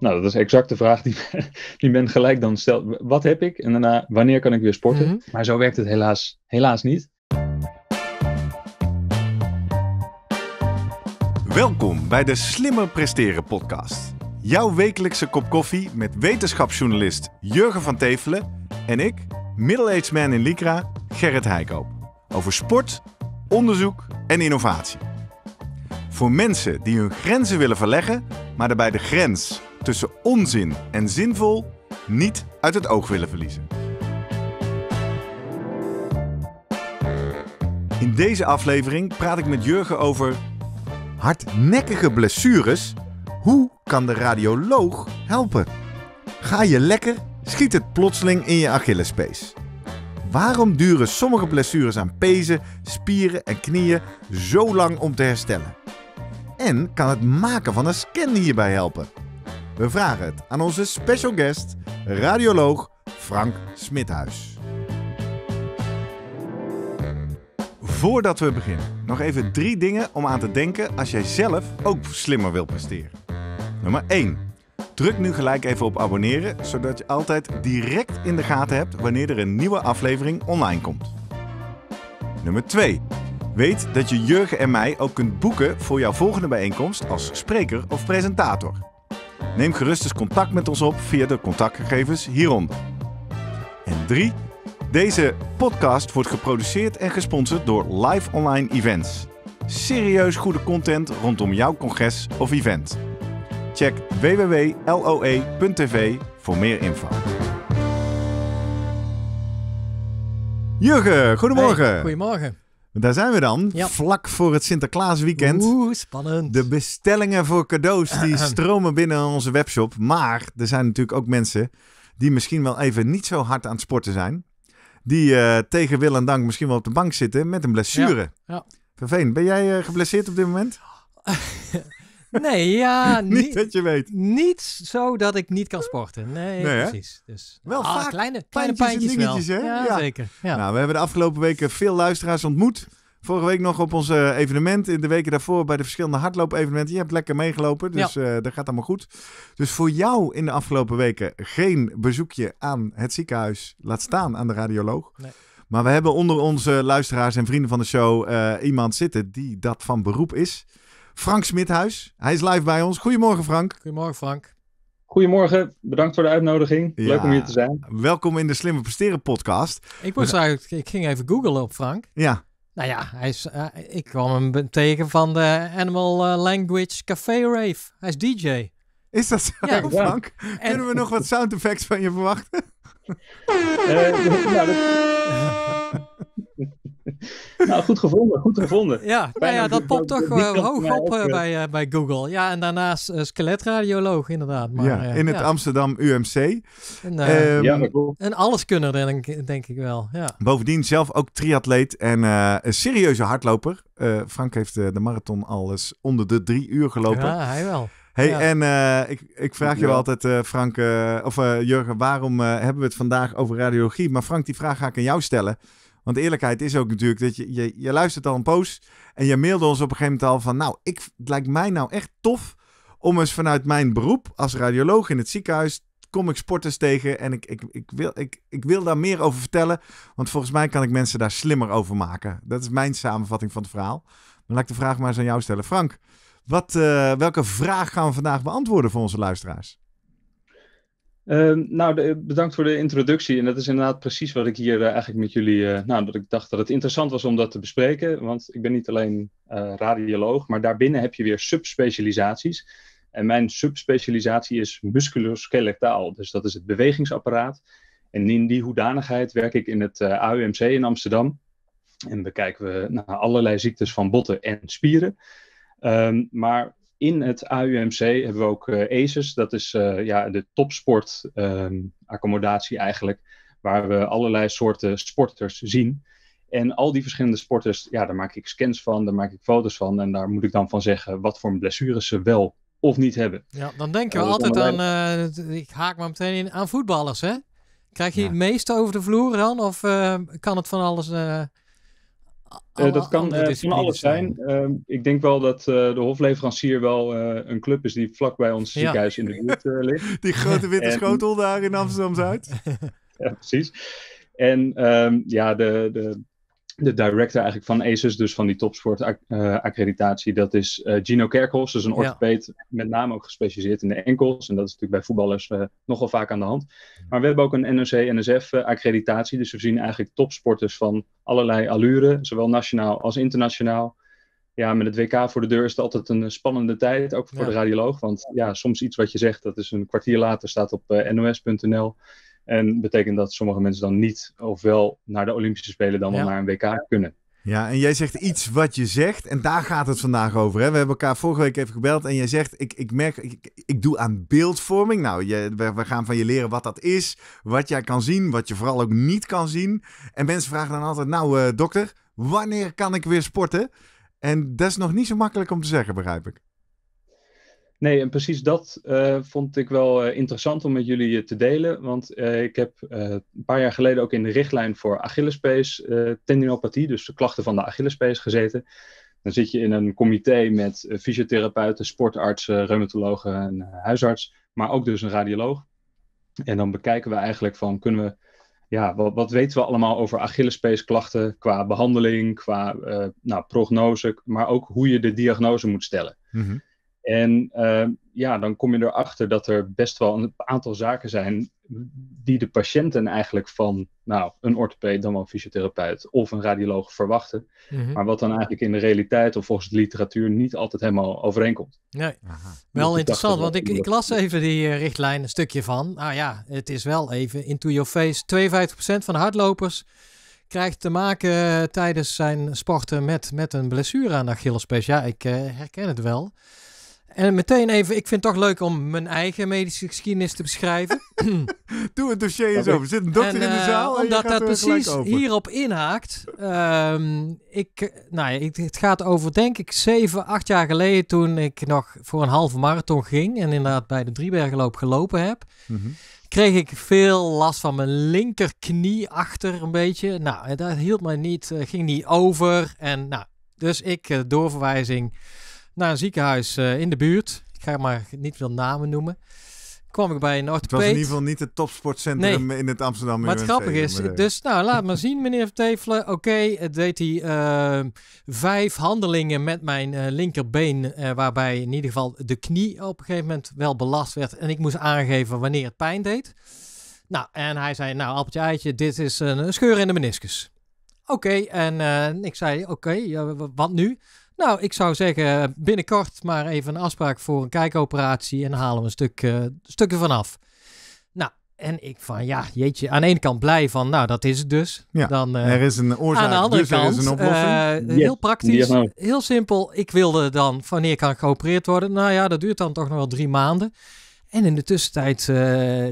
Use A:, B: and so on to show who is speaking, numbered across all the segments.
A: Nou, dat is exact de vraag die, die men gelijk dan stelt. Wat heb ik? En daarna, wanneer kan ik weer sporten? Mhm. Maar zo werkt het helaas, helaas niet. Welkom
B: bij de Slimmer Presteren podcast. Jouw wekelijkse kop koffie met wetenschapsjournalist Jurgen van Tevelen en ik, middle-aged man in Lycra, Gerrit Heikoop. Over sport, onderzoek en innovatie. Voor mensen die hun grenzen willen verleggen, maar daarbij de grens tussen onzin en zinvol niet uit het oog willen verliezen. In deze aflevering praat ik met Jurgen over hardnekkige blessures. Hoe kan de radioloog helpen? Ga je lekker? Schiet het plotseling in je Achillespees. Waarom duren sommige blessures aan pezen, spieren en knieën zo lang om te herstellen? En kan het maken van een scan hierbij helpen? We vragen het aan onze special guest, radioloog Frank Smithuis. Voordat we beginnen, nog even drie dingen om aan te denken als jij zelf ook slimmer wil presteren. Nummer 1. Druk nu gelijk even op abonneren, zodat je altijd direct in de gaten hebt wanneer er een nieuwe aflevering online komt. Nummer 2. Weet dat je Jurgen en mij ook kunt boeken voor jouw volgende bijeenkomst als spreker of presentator. Neem gerust eens contact met ons op via de contactgegevens hieronder. En 3. Deze podcast wordt geproduceerd en gesponsord door Live Online Events. Serieus goede content rondom jouw congres of event. Check www.loe.tv voor meer info. Jurgen, goedemorgen. goedemorgen daar zijn we dan, vlak voor het Sinterklaasweekend. Oeh, spannend. De bestellingen voor cadeaus die stromen binnen onze webshop. Maar er zijn natuurlijk ook mensen die misschien wel even niet zo hard aan het sporten zijn. Die eh, tegen wil en dank misschien wel op de bank zitten met een blessure. Ja. Verveen, ben jij eh, geblesseerd op dit moment? Nee, ja. niet, dat je weet. Niet zo dat ik niet kan sporten. Nee, precies.
C: Dus,
D: wel ah, vaak kleine, kleine pijntjes, dingetjes, wel. hè? Ja, zeker.
B: Ja. Nou, we hebben de afgelopen weken veel luisteraars ontmoet. Vorige week nog op ons eh, evenement. In de weken daarvoor bij de verschillende hardloop-evenementen. Je hebt lekker meegelopen, dus ja. Eh, dat gaat allemaal goed. Dus voor jou in de afgelopen weken geen bezoekje aan het ziekenhuis. Laat staan aan de radioloog. Nee. Maar we hebben onder onze luisteraars en vrienden van de show eh, iemand zitten die dat van beroep is. Frank Smithuis. Hij is live bij ons. Goedemorgen, Frank. Goedemorgen, Frank. Goedemorgen, bedankt voor de uitnodiging. Leuk om hier te zijn. Welkom in de Slimme Presteren podcast.
D: Ik, moest eh, eigenlijk, ik ging even googlen op Frank. Ja. Nou ja, hij is, eh, ik kwam hem tegen van de Animal eh, Language Café Rave. Hij is DJ. Is dat zo, ja, Frank? Kunnen we nog wat sound effects van
B: je verwachten? Nou,
A: nou, goed gevonden, goed gevonden. Ja, nou ja dat popt toch wel hoog op eh, bij, eh, bij
D: Google. Ja, en daarnaast eh, skeletradioloog, inderdaad. Maar, ja, in het
B: Amsterdam UMC. En, ehm, ja,
D: en alles kunnen, denk, denk ik wel. Ja.
B: Bovendien zelf ook triatleet en een serieuze hardloper. Frank heeft de marathon al eens onder de drie uur gelopen. Ja, hij wel. Hey, en ik, ik, vraag je wel altijd, Frank, of Jurgen, waarom hebben we het vandaag over radiologie? Maar Frank, die vraag ga ik aan jou stellen. Want eerlijkheid is ook natuurlijk dat je, je, luistert al een post en je mailde ons op een gegeven moment al van, nou, ik, het lijkt mij nou echt tof om eens vanuit mijn beroep als radioloog in het ziekenhuis kom ik sporters tegen en ik, ik, ik, wil, ik, ik wil daar meer over vertellen. Want volgens mij kan ik mensen daar slimmer over maken. Dat is mijn samenvatting van het verhaal. Dan laat ik de vraag maar eens aan jou stellen. Frank, wat, eh, welke vraag gaan we vandaag beantwoorden voor onze luisteraars?
A: Ehm, nou, bedankt voor de introductie. En dat is inderdaad precies wat ik hier eh, eigenlijk met jullie. Uh, nou, dat ik dacht dat het interessant was om dat te bespreken. Want ik ben niet alleen eh, radioloog, maar daarbinnen heb je weer subspecialisaties. En mijn subspecialisatie is musculoskeletaal. Dus dat is het bewegingsapparaat. En in die hoedanigheid werk ik in het AUMC in Amsterdam. En bekijken we naar nou, allerlei ziektes van botten en spieren. Ehm, maar in het AUMC hebben we ook eh, ACES. Dat is eh, ja, de topsportaccommodatie ehm, eigenlijk. Waar we allerlei soorten sporters zien. En al die verschillende sporters, ja, daar maak ik scans van, daar maak ik foto's van. En daar moet ik dan van zeggen wat voor blessures ze wel of niet hebben.
C: Ja,
D: dan denken we altijd aan, eh, ik haak maar meteen in, aan voetballers, hè? Krijg je het meeste over de vloer dan? Of kan het van alles
A: eh, dat kan, eh, van alles zijn. Ehm, ik denk wel dat eh, de hofleverancier wel een club is die vlakbij ons ziekenhuis in de buurt ligt. die grote witte schotel daar in Amsterdam-Zuid. ja, precies. En ehm, ja, de, de, de director eigenlijk van ACES, dus van die topsportaccreditatie, eh, uh, dat is uh, Gino Kerkhoffs. is een orthopeed, met name ook gespecialiseerd in de enkels. En dat is natuurlijk bij voetballers eh, nogal vaak aan de hand. Maar we hebben ook een NOC-NSF-accreditatie. Dus we zien eigenlijk topsporters van allerlei allure, zowel nationaal als internationaal. Ja, met het WK voor de deur is het altijd een spannende tijd, ook voor de radioloog. Want ja, soms iets wat je zegt, dat is een kwartier later staat op nos.nl. En betekent dat sommige mensen dan niet, ofwel naar de Olympische Spelen, dan wel naar een WK kunnen.
B: Ja, en jij zegt iets wat je zegt. En daar gaat het vandaag over. Hè? We hebben elkaar vorige week even gebeld. En jij zegt: Ik, ik merk, ik, ik doe aan beeldvorming. Nou, je, we, gaan van je leren wat dat is. Wat jij kan zien. Wat je vooral ook niet kan zien. En mensen vragen dan altijd: Nou, eh, dokter, wanneer kan ik weer sporten? En dat is nog niet zo makkelijk om te zeggen, begrijp ik.
A: Nee, en precies dat eh, vond ik wel eh, interessant om met jullie eh, te delen. Want ik heb een paar jaar geleden ook in de richtlijn voor Achillespees tendinopathie, dus de klachten van de Achillespees, gezeten. Dan zit je in een comité met fysiotherapeuten, sportartsen, reumatologen en huisarts, maar ook dus een radioloog. En dan bekijken we eigenlijk van kunnen we, ja, wat, wat weten we allemaal over klachten qua behandeling, qua nou, prognose, maar ook hoe je de diagnose moet stellen. Mm en ehm, ja, dan kom je erachter dat er best wel een aantal zaken zijn die de patiënten eigenlijk van nou, een orthopeed, dan wel een fysiotherapeut of een radioloog verwachten. Mhm. Maar wat dan eigenlijk in de realiteit of volgens de literatuur niet altijd helemaal overeenkomt. Nee. Wel interessant, want ik, ik,
D: las even die eh, richtlijn een stukje van. Nou ja, het is wel even into your face. 52% van de hardlopers krijgt te maken eh, tijdens zijn sporten met, met een blessure aan de Achillespees. Ja, ik eh, herken het wel. En meteen even, ik vind het toch leuk om mijn eigen medische geschiedenis te beschrijven.
B: Doe het dossier eens over. zit een dokter in de eh, zaal. omdat dat precies hierop
D: inhaakt.
B: Ehm,
D: ik, nou ja, het gaat over, denk ik, zeven, acht jaar geleden. toen ik nog voor een halve marathon ging. en inderdaad bij de Driebergenloop gelopen heb. Mhm. Kreeg ik veel last van mijn linkerknie achter een beetje. Nou, dat hield mij niet, eh, ging niet over. En nou, dus ik, eh, doorverwijzing naar een ziekenhuis eh, in de buurt. Ik ga maar niet veel namen noemen. Kwam ik bij een orthopeed. Het was in ieder geval niet het topsportcentrum in het Amsterdam. Maar het is, dus nou laat maar zien meneer Vertevelen. Oké, het deed hij eh, vijf handelingen met mijn eh, linkerbeen. waarbij in ieder geval de knie op een gegeven moment wel belast werd. En ik moest aangeven wanneer het pijn deed. Nou, en hij zei, nou appeltje dit is een scheur in de meniscus. Oké, en ik zei, oké, wat nu? Nou, ik zou zeggen binnenkort maar even een afspraak voor een kijkoperatie en halen we een stuk, uh, stukken vanaf. Nou, en ik van ja, jeetje, aan de ene kant blij van, nou dat is het dus. Ja, Dan, eh, er is een oorzaak, aan de dus andere dus kant, er is een eh, oplossing. heel praktisch, nou. heel simpel. Ik wilde dan, wanneer kan ik geopereerd worden? Nou ja, dat duurt dan toch nog wel drie maanden. En in de tussentijd,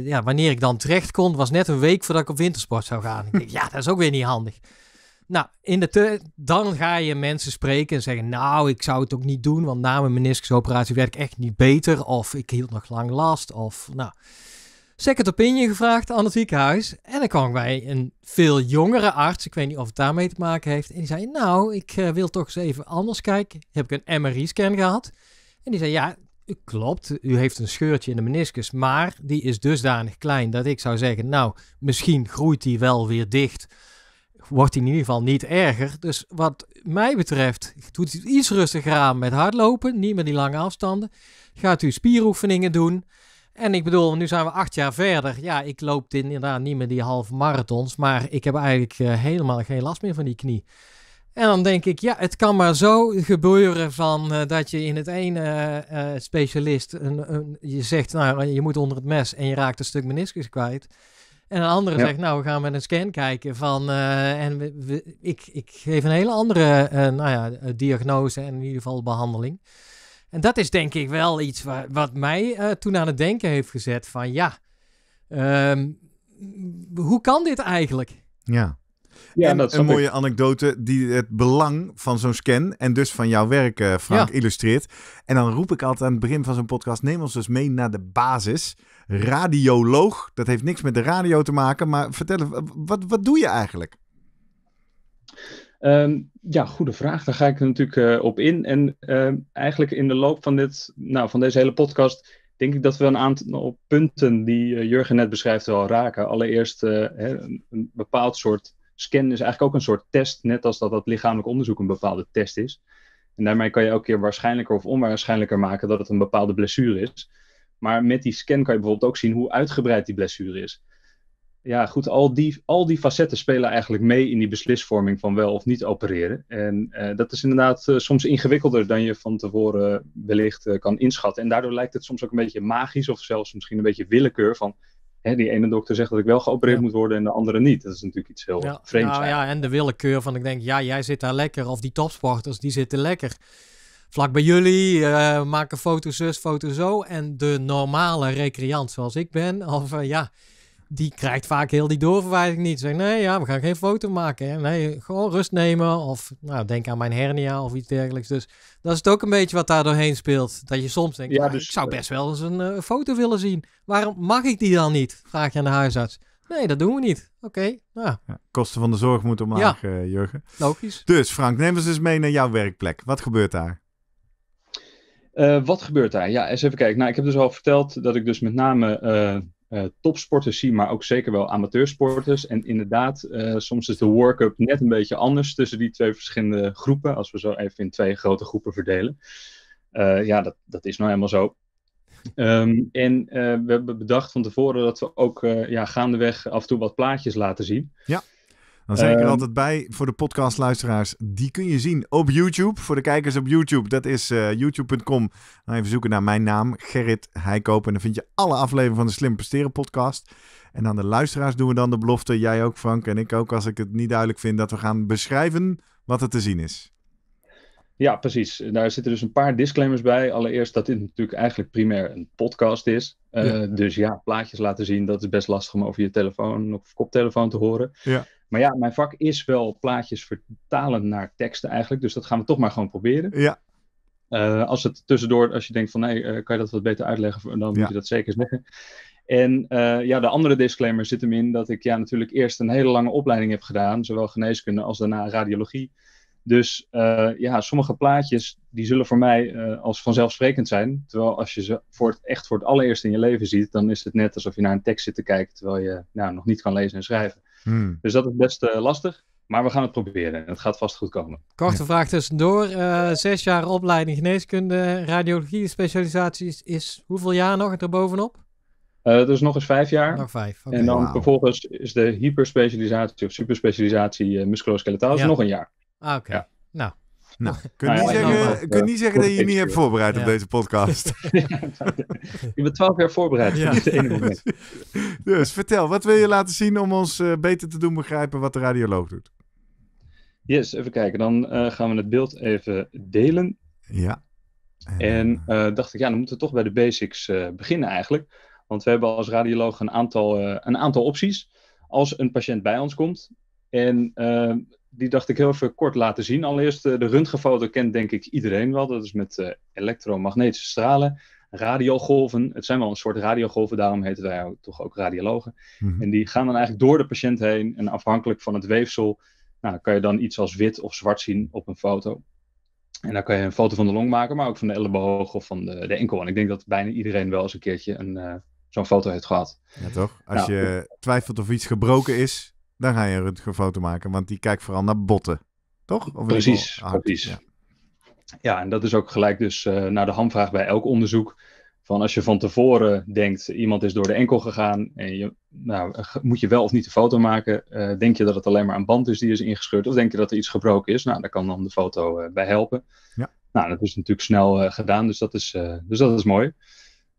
D: ja, wanneer ik dan terecht kon, was net een week voordat ik op wintersport zou gaan. Ik ja, dat is ook weer niet handig. Nou, in de dan ga je mensen spreken en zeggen: Nou, ik zou het ook niet doen, want na mijn meniscusoperatie werd ik echt niet beter. Of ik hield nog lang last. Of nou. Second opinion gevraagd aan het ziekenhuis. En dan kwam ik bij een veel jongere arts. Ik weet niet of het daarmee te maken heeft. En die zei: Nou, ik eh, wil toch eens even anders kijken. Heb ik een MRI-scan gehad? En die zei: Ja, klopt. U heeft een scheurtje in de meniscus. Maar die is dusdanig klein dat ik zou zeggen: Nou, misschien groeit die wel weer dicht wordt hij in ieder geval niet erger. Dus wat mij betreft, doet u iets rustiger aan met hardlopen. Niet met die lange afstanden. Gaat u spieroefeningen doen. En ik bedoel, nu zijn we acht jaar verder. Ja, ik loop inderdaad niet meer die halve marathons. Maar ik heb eigenlijk eh, helemaal geen last meer van die knie. En dan denk ik, ja, het kan maar zo gebeuren van eh, dat je in het ene eh, specialist een, een, je zegt, nou, je moet onder het mes en je raakt een stuk meniscus kwijt. En een andere zegt, nou, we gaan met een scan kijken van... Eh, en ik, ik geef een hele andere eh, nou ja, eh, diagnose en in ieder geval behandeling. En dat is denk ik wel iets wat mij toen aan het denken heeft gezet van... Ja, ehm, hoe kan dit eigenlijk? Ja. Ja, en een mooie
B: anekdote die het belang van zo'n scan en dus van jouw werk, Frank, illustreert. En dan roep ik altijd aan het begin van zo'n podcast: neem ons dus mee naar de basis radioloog. Dat heeft niks met de
A: radio te maken, maar vertel, wat, wat doe je eigenlijk? Ehm, ja, goede vraag. Daar ga ik er natuurlijk eh, op in. En ehm, eigenlijk in de loop van, dit, nou, van deze hele podcast denk ik dat we een aantal punten die eh, Jurgen net beschrijft wel raken. Allereerst eh, hè, een, een, bepaald soort scan is eigenlijk ook een soort test, net als dat dat lichamelijk onderzoek een bepaalde test is. En daarmee kan je elke keer waarschijnlijker of onwaarschijnlijker maken dat het een bepaalde blessure is. Maar met die scan kan je bijvoorbeeld ook zien hoe uitgebreid die blessure is. Ja, goed, al die, al die facetten spelen eigenlijk mee in die beslisvorming van wel of niet opereren. En eh, dat is inderdaad eh, soms ingewikkelder dan je van tevoren wellicht eh, kan inschatten. En daardoor lijkt het soms ook een beetje magisch of zelfs misschien een beetje willekeur van... Hè, die ene dokter zegt dat ik wel geopereerd moet worden en de andere niet. Dat is natuurlijk iets heel ja. vreemds. Nou ja,
D: en de willekeur van ik denk, ja, jij zit daar lekker of die topsporters, die zitten lekker vlak bij jullie, maken eh, maken foto zus, foto zo. En de normale recreant zoals ik ben, of eh, ja, die krijgt vaak heel die doorverwijzing niet. Zeg, nee, ja, we gaan geen foto maken. Hè. Nee, gewoon rust nemen. Of nou, denk aan mijn hernia of iets dergelijks. Dus dat is het ook een beetje wat daar doorheen speelt. Dat je soms denkt, ja, nou, dus, ik zou eh, best wel eens een foto willen zien. Waarom mag ik die dan niet? Vraag je aan de huisarts.
B: Nee, dat doen we niet.
D: Oké, nou.
B: ja, Kosten van de zorg moeten omlaag, Jurgen. Logisch. Dus Frank, neem eens eens mee naar jouw werkplek. Wat gebeurt daar?
A: Eh, wat gebeurt daar? Ja, eens even kijken. Nou, ik heb dus al verteld dat ik dus met name eh, eh, topsporters zie, maar ook zeker wel amateursporters. En inderdaad, soms is de work-up net een beetje anders tussen die twee verschillende groepen, als we zo even in twee grote groepen verdelen. ja, dat, dat is nou helemaal zo. Ehm, en we hebben bedacht van tevoren dat we ook ja, gaandeweg af en toe wat plaatjes laten zien. Ja. Dan zeg ik er ehm, altijd
B: bij voor de podcastluisteraars. Die kun je zien op YouTube. Voor de kijkers op YouTube. Dat is eh, youtube.com. even zoeken naar mijn naam, Gerrit Heikoop. En dan vind je alle afleveringen van de Slim Presteren podcast. En aan de luisteraars doen we dan de belofte. Jij ook, Frank. En ik ook, als ik het niet duidelijk vind. Dat we gaan beschrijven wat er te zien is.
A: Ja, precies. Daar zitten dus een paar disclaimers bij. Allereerst dat dit natuurlijk eigenlijk primair een podcast is. Eh, dus ja, plaatjes laten zien, dat is best lastig om over je telefoon of koptelefoon te horen. Ja. Maar ja, mijn vak is wel plaatjes vertalen naar teksten eigenlijk. Dus dat gaan we toch maar gewoon proberen. Ja. Eh, als het tussendoor, als je denkt van nee, eh, kan je dat wat beter uitleggen, dan moet je dat zeker zeggen. En eh, ja, de andere disclaimer zit hem in dat ik ja, natuurlijk eerst een hele lange opleiding heb gedaan, zowel geneeskunde als daarna radiologie. Dus ja, sommige plaatjes die zullen voor mij als vanzelfsprekend zijn. Terwijl als je ze voor het, echt voor het allereerst in je leven ziet, dan is het net alsof je naar een tekst zit te kijken terwijl je nou, nog niet kan lezen en schrijven. Hmm. Dus dat is best eh, lastig. Maar we gaan het proberen. en Het gaat vast goed komen.
D: Korte vraag tussendoor. Uh, zes jaar opleiding geneeskunde, radiologie specialisatie is, hoeveel jaar nog erbovenop?
A: Uh, dus nog eens vijf jaar. Nog vijf. en dan vervolgens is de hyperspecialisatie of superspecialisatie uh, nog een jaar.
D: Ah,
B: oké. Nou, kun, niet, zeggen, kun niet zeggen dat je je niet hebt voorbereid op deze podcast. ik ben twaalf jaar voorbereid. Ja. moment. dus vertel, wat wil je laten zien om ons eh, beter te doen begrijpen wat de radioloog doet?
A: Yes, even kijken. Dan eh, gaan we het beeld even delen. Ja. En, eh, dacht ik, ja, dan moeten we toch bij de basics beginnen eigenlijk. Want we hebben als radioloog een aantal, een aantal opties. Als een patiënt bij ons komt, en die dacht ik heel even kort laten zien. Allereerst, eh, de röntgenfoto kent denk ik iedereen wel. Dat is met eh, elektromagnetische stralen, radiogolven. Het zijn wel een soort radiogolven, daarom heten wij toch ook radiologen. Mhm. En die gaan dan eigenlijk door de patiënt heen. En afhankelijk van het weefsel nou, kan je dan iets als wit of zwart zien op een foto. En dan kan je een foto van de long maken, maar ook van de elleboog of van de, de enkel. En ik denk dat bijna iedereen wel eens een keertje een, eh, zo'n foto heeft gehad. Ja, toch? Als nou. je
B: twijfelt of iets gebroken is, dan ga je een foto maken, want die kijkt vooral naar botten. Toch?
A: precies, ah, precies. Ja. en dat is ook gelijk dus eh, naar de hamvraag bij elk onderzoek. Van als je van tevoren denkt, iemand is door de enkel gegaan en je, nou, eh, moet je wel of niet de foto maken, eh, denk je dat het alleen maar een band is die is ingescheurd of denk je dat er iets gebroken is? Nou, daar kan dan de foto bij helpen. Ja. Nou, dat is natuurlijk snel gedaan, dus dat is, dus dat is mooi.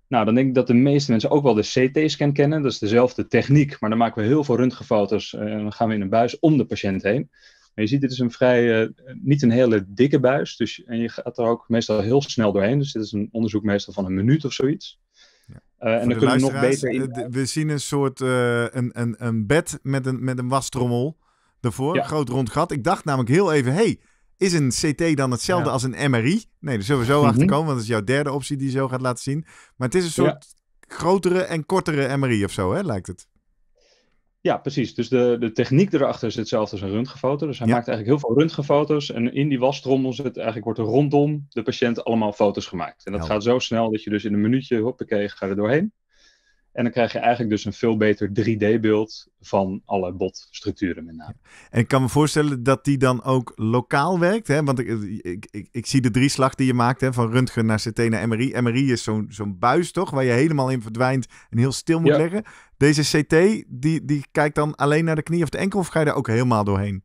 A: Nou, dan denk ik dat de meeste mensen ook wel de CT-scan kennen. Dat is dezelfde techniek, maar dan maken we heel veel röntgenfoto's eh, en dan gaan we in een buis om de patiënt heen. Maar je ziet, dit is een vrij, eh, niet een hele dikke buis, dus, en je gaat er ook meestal heel snel doorheen. Dus dit is een onderzoek meestal van een minuut of zoiets. Ja. Eh, en dan kunnen we nog beter in...
B: We zien een soort een, een, een bed met een, met een wastrommel ervoor, een groot rond gat. Ik dacht namelijk heel even, hey, is een CT dan hetzelfde als een MRI? Nee, daar zullen we zo achter mhm. komen, want dat is jouw derde optie die je zo gaat laten zien. Maar het is een soort grotere en kortere MRI of zo, hè, lijkt het.
A: Ja, precies. Dus de, de techniek erachter is hetzelfde als een röntgenfoto. Dus hij maakt eigenlijk heel veel röntgenfoto's. En in die wastrommel zit eigenlijk wordt er rondom de patiënt allemaal foto's gemaakt. En dat nou. gaat zo snel dat je dus in een minuutje, hoppakee, gaat er doorheen. En dan krijg je eigenlijk dus een veel beter 3D-beeld van alle botstructuren met name.
B: En ik kan me voorstellen dat die dan ook lokaal werkt. Hè? Want ik, ik, ik, zie de drie slag die je maakt hè? van röntgen naar CT naar MRI. MRI is zo'n zo'n buis toch, waar je helemaal in verdwijnt en heel stil moet ja. leggen. Deze CT, die, die kijkt dan alleen naar de knie of de enkel of ga je daar ook helemaal doorheen?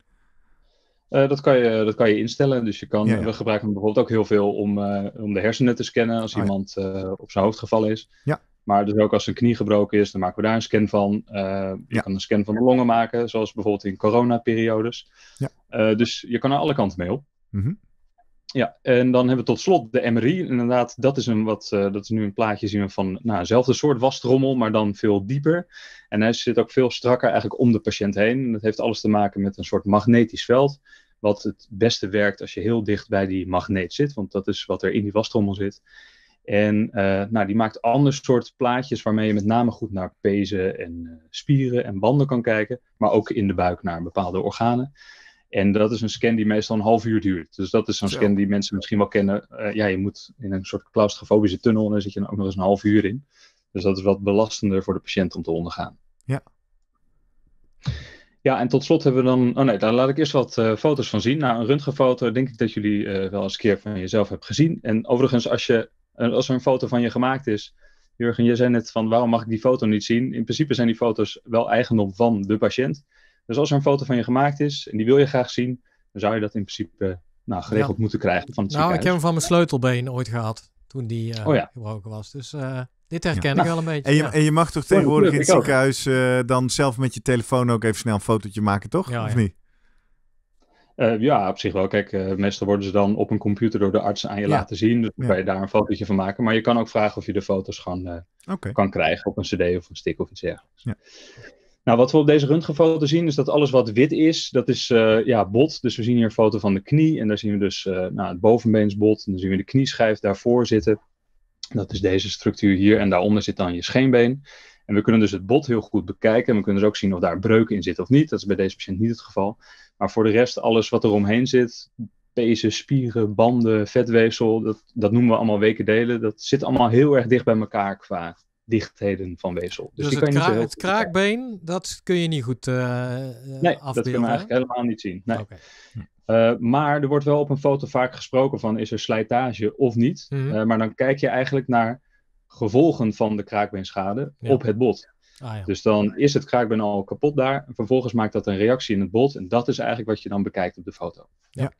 A: Eh, dat, kan je, dat kan je instellen. Dus je kan, we gebruiken hem bijvoorbeeld ook heel veel om, eh, om de hersenen te scannen als oh, iemand eh, op zijn hoofd gevallen is. Ja. Maar dus ook als een knie gebroken is, dan maken we daar een scan van. Eh, je kan een scan van de longen maken, zoals bijvoorbeeld in coronaperiodes. Ja. Eh, dus je kan naar alle kanten mee op. Mhm. Ja, en dan hebben we tot slot de MRI. Inderdaad, dat is, een wat, eh, dat is nu een plaatje zien we van nou, eenzelfde soort wastrommel, maar dan veel dieper. En hij zit ook veel strakker eigenlijk om de patiënt heen. En dat heeft alles te maken met een soort magnetisch veld. Wat het beste werkt als je heel dicht bij die magneet zit, want dat is wat er in die wastrommel zit. En eh, nou, die maakt ander soort plaatjes waarmee je met name goed naar pezen en eh, spieren en banden kan kijken, maar ook in de buik naar bepaalde organen. En dat is een scan die meestal een half uur duurt. Dus dat is zo'n scan die mensen misschien wel kennen. Eh, ja, je moet in een soort claustrofobische tunnel en daar zit je dan ook nog eens een half uur in. Dus dat is wat belastender voor de patiënt om te ondergaan. Ja. Ja, en tot slot hebben we dan. Oh nee, daar laat ik eerst wat foto's van zien. Nou, een röntgenfoto denk ik dat jullie wel eens een keer van jezelf hebben gezien. En overigens, als je als er een foto van je gemaakt is. Jurgen, je zei net van waarom mag ik die foto niet zien? In principe zijn die foto's wel eigendom van de patiënt. Dus als er een foto van je gemaakt is en die wil je graag zien, dan zou je dat in principe nou, geregeld moeten krijgen van het Nou, ik heb hem
D: van mijn sleutelbeen ooit gehad toen die eh, oh, ja. gebroken was. Dus eh, dit herken ik wel een beetje. En je, en je mag toch tegenwoordig in het ziekenhuis
B: eh, dan zelf met je telefoon ook even snel een fotootje maken, toch? of niet?
A: Eh, ja, op zich wel. Kijk, eh, meestal worden ze dan op een computer door de artsen aan je laten zien. Dus dan kan je daar een fotootje van maken. Maar je kan ook vragen of je de foto's gewoon eh, kan krijgen op een cd of een stick of iets dergelijks. Ja. Nou, wat we op deze röntgenfoto zien is dat alles wat wit is, dat is ja, bot. Dus we zien hier een foto van de knie en daar zien we dus nou, het bovenbeensbot. En dan zien we de knieschijf daarvoor zitten. Dat is deze structuur hier en daaronder zit dan je scheenbeen. En we kunnen dus het bot heel goed bekijken. En we kunnen dus ook zien of daar breuken in zitten of niet. Dat is bij deze patiënt niet het geval. Maar voor de rest, alles wat er omheen zit, pezen, spieren, banden, vetweefsel, dat, dat noemen we allemaal wekendelen. Dat zit allemaal heel erg dicht bij elkaar qua dichtheden van weefsel. Dus, dus het, kan het
D: kraakbeen, dat kun je niet goed uh, nee, afbeelden, dat kun je eigenlijk
A: helemaal niet zien. Nee. Eh, maar er wordt wel op een foto vaak gesproken van is er slijtage of niet. Mhm. maar dan kijk je eigenlijk naar gevolgen van de kraakbeenschade op het bot. Ah, ja. Dus dan is het kraakbeen al kapot daar. vervolgens maakt dat een reactie in het bot. En dat is eigenlijk wat je dan bekijkt op de foto. Ja.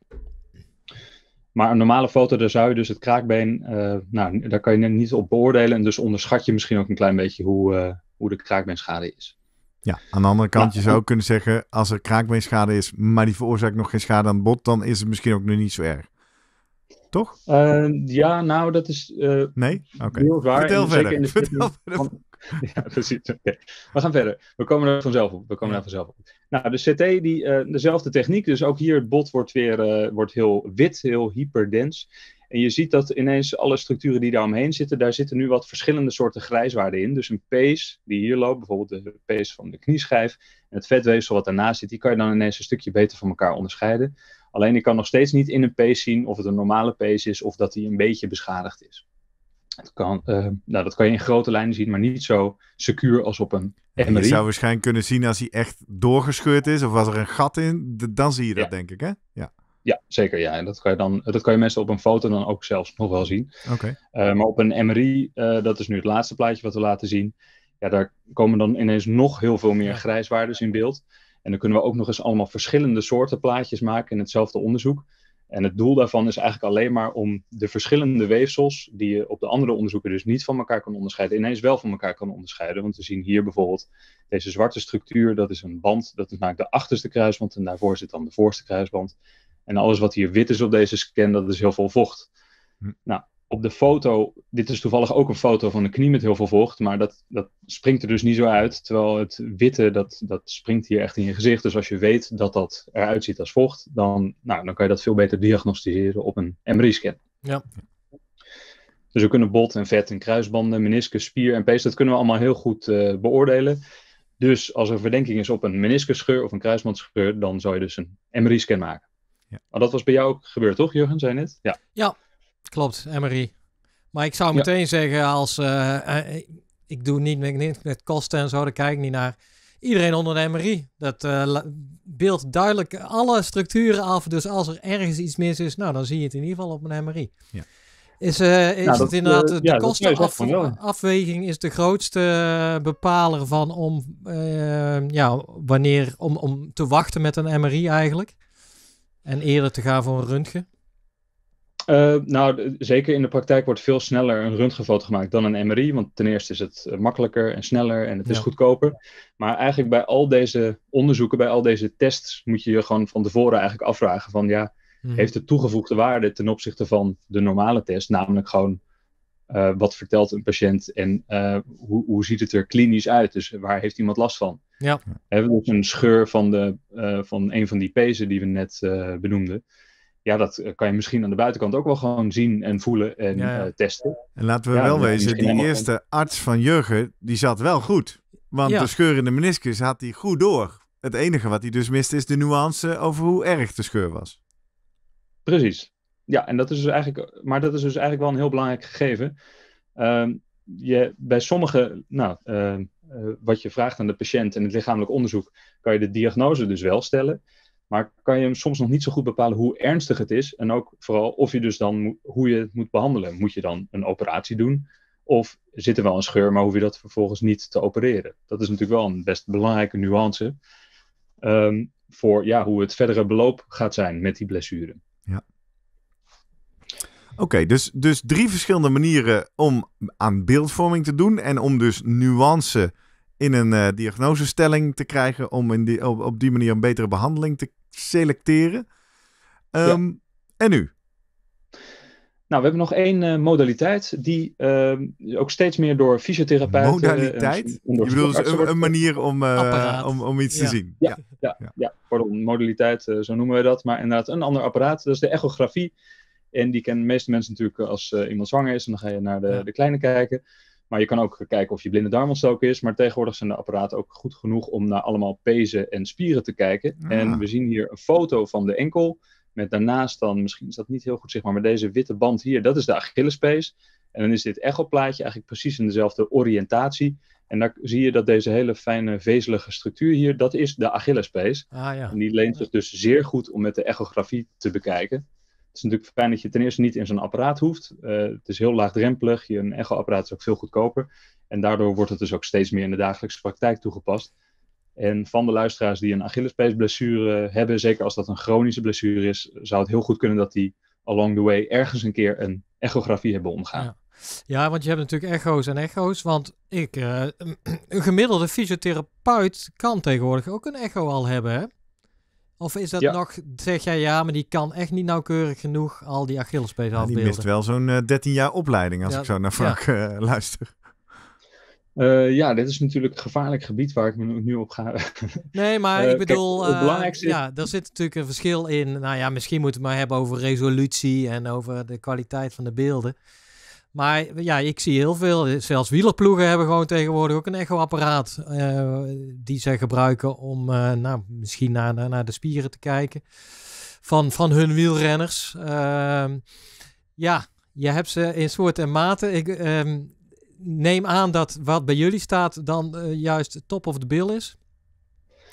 A: Maar een normale foto, daar zou je dus het kraakbeen, eh, nou, daar kan je niet op beoordelen. En dus onderschat je misschien ook een klein beetje hoe, eh, hoe de kraakbeenschade is. Ja,
B: aan de andere kant, je zou ook kunnen zeggen, als er kraakbeenschade is, maar die veroorzaakt nog geen schade aan het bot, dan is het misschien ook nu niet zo erg.
A: Toch? Eh, ja, nou, dat is... nee? Oké. Vertel verder. Vertel verder. ja, precies. Okay. We gaan verder. We komen er vanzelf op. We komen er vanzelf op. Nou, de CT, die, eh, dezelfde techniek. Dus ook hier het bot wordt weer eh, wordt heel wit, heel hyperdens. En je ziet dat ineens alle structuren die daar omheen zitten, daar zitten nu wat verschillende soorten grijswaarden in. Dus een pees die hier loopt, bijvoorbeeld de pees van de knieschijf, en het vetweefsel wat daarnaast zit, die kan je dan ineens een stukje beter van elkaar onderscheiden. Alleen ik kan nog steeds niet in een pees zien of het een normale pees is of dat die een beetje beschadigd is. Dat kan, eh, nou, dat kan je in grote lijnen zien, maar niet zo secuur als op een MRI. Je zou
B: waarschijnlijk kunnen zien als hij echt doorgescheurd is of was er een gat in, dan zie je dat denk ik, hè?
A: Ja. Ja, zeker. Ja. En dat kan, je dan, dat kan je mensen op een foto dan ook zelfs nog wel zien. Oké. Eh, maar op een MRI, eh, dat is nu het laatste plaatje wat we laten zien. Ja, daar komen dan ineens nog heel veel meer grijswaardes in beeld. En dan kunnen we ook nog eens allemaal verschillende soorten plaatjes maken in hetzelfde onderzoek. En het doel daarvan is eigenlijk alleen maar om de verschillende weefsels, die je op de andere onderzoeken dus niet van elkaar kan onderscheiden, ineens wel van elkaar kan onderscheiden. Want we zien hier bijvoorbeeld deze zwarte structuur, dat is een band, dat is namelijk de achterste kruisband en daarvoor zit dan de voorste kruisband. En alles wat hier wit is op deze scan, dat is heel veel vocht. Hm. Nou, op de foto, dit is toevallig ook een foto van de knie met heel veel vocht, maar dat, dat springt er dus niet zo uit. Terwijl het witte, dat, dat springt hier echt in je gezicht. Dus als je weet dat dat eruit ziet als vocht, dan, nou, dan kan je dat veel beter diagnosticeren op een MRI-scan. Ja. Dus we kunnen bot en vet en kruisbanden, meniscus, spier en pees, dat kunnen we allemaal heel goed eh, beoordelen. Dus als er verdenking is op een meniscusscheur of een kruisbandscheur, dan zou je dus een MRI-scan maken. Ja. Maar dat was bij jou ook gebeurd, toch, Jurgen? Zei net? Ja.
D: ja, Klopt, MRI. Maar ik zou meteen zeggen, als eh, eh, ik doe niet met, kosten en zo, daar kijk ik niet naar. Iedereen onder de MRI. Dat uh, eh, beeldt duidelijk alle structuren af. Dus als er ergens iets mis is, nou, dan zie je het in ieder geval op een MRI. Ja. Is, is nou, het inderdaad de ja, kostenafweging is de grootste bepaler van om, ja, wanneer, om, om te wachten met een MRI eigenlijk. En eerder te gaan voor een röntgen.
A: Eh, nou, zeker in de praktijk wordt veel sneller een röntgenfoto gemaakt dan een MRI. Want ten eerste is het eh, makkelijker en sneller en het is goedkoper. Maar eigenlijk bij al deze onderzoeken, bij al deze tests, moet je je gewoon van tevoren eigenlijk afvragen van ja, hmm. heeft het toegevoegde waarde ten opzichte van de normale test? Namelijk gewoon eh, wat vertelt een patiënt en hoe, hoe ziet het er klinisch uit? Dus waar heeft iemand last van? Ja. We hebben dus een scheur van, de, van een van die pezen die we net benoemden ja, dat eh, kan je misschien aan de buitenkant ook wel gewoon zien en voelen en eh, testen. En laten we wel wezen, die eerste
B: arts van Jurgen, die zat wel goed. Want de scheur in de meniscus had hij goed door. Het enige wat hij dus miste is de nuance over hoe erg de scheur was.
A: Precies. Ja, en dat is dus eigenlijk, maar dat is dus eigenlijk wel een heel belangrijk gegeven. Ehm, je, bij sommige, nou, ehm, eh, wat je vraagt aan de patiënt en het lichamelijk onderzoek, kan je de diagnose dus wel stellen. Maar kan je hem soms nog niet zo goed bepalen hoe ernstig het is. En ook vooral of je dus dan hoe je het moet behandelen. Moet je dan een operatie doen? Of zit er wel een scheur, maar hoef je dat vervolgens niet te opereren? Dat is natuurlijk wel een best belangrijke nuance. Ehm, voor ja, hoe het verdere beloop gaat zijn met die blessure.
B: Ja. Oké, dus, dus drie verschillende manieren om aan beeldvorming te doen en om dus nuance in een eh, diagnosestelling te krijgen om in die, op, die manier een betere behandeling te selecteren. Ehm, en nu?
A: Nou, we hebben nog één eh, modaliteit die ehm, ook steeds meer door fysiotherapeuten... Eh, modaliteit? gebruikt. Modaliteit? Je bedoelt dus een, manier om, om, om iets te zien? Ja, ja, ja. ja. pardon, modaliteit, zo noemen we dat. Maar inderdaad, een ander apparaat, dat is de echografie. En die kennen de meeste mensen natuurlijk als iemand zwanger is. En dan ga je naar de, de kleine kijken. Maar je kan ook kijken of je blinde darm darmontstoken is. Maar tegenwoordig zijn de apparaten ook goed genoeg om naar allemaal pezen en spieren te kijken. Ah. En we zien hier een foto van de enkel. Met daarnaast dan, misschien is dat niet heel goed zeg maar deze witte band hier, dat is de Achillespees. En dan is dit echoplaatje eigenlijk precies in dezelfde oriëntatie. En dan zie je dat deze hele fijne vezelige structuur hier, dat is de Achillespees. Ah, ja. En die leent zich dus zeer goed om met de echografie te bekijken. Het is natuurlijk fijn dat je ten eerste niet in zo'n apparaat hoeft. Eh, het is heel laagdrempelig. Je, een echo-apparaat is ook veel goedkoper. En daardoor wordt het dus ook steeds meer in de dagelijkse praktijk toegepast. En van de luisteraars die een blessure hebben, zeker als dat een chronische blessure is, zou het heel goed kunnen dat die along the way ergens een keer een echografie hebben omgaan.
D: Ja. want je hebt natuurlijk echo's en echo's. Want ik, eh, een gemiddelde fysiotherapeut kan
B: tegenwoordig ook een echo al hebben. Hè?
D: Of is dat nog, zeg jij ja, maar die kan echt niet nauwkeurig genoeg al die Achillespees afbeelden. die mist wel
B: zo'n 13 eh, jaar opleiding als ik zo naar Frank eh,
A: luister. Eh, ja, dit is natuurlijk een gevaarlijk gebied waar ik me nu op ga.
C: nee, maar ik bedoel, kijk, ja,
D: daar zit natuurlijk een verschil in. Nou ja, misschien moeten we het maar hebben over resolutie en over de kwaliteit van de beelden. Maar ja, ik zie heel veel. Zelfs wielerploegen hebben gewoon tegenwoordig ook een echoapparaat. Uh, die ze gebruiken om eh, nou, misschien naar, naar, de spieren te kijken. Van, van hun wielrenners. Ehm, ja, je hebt ze in soort en mate. Ik ehm, neem aan dat wat bij jullie staat dan eh, juist top of the bill is.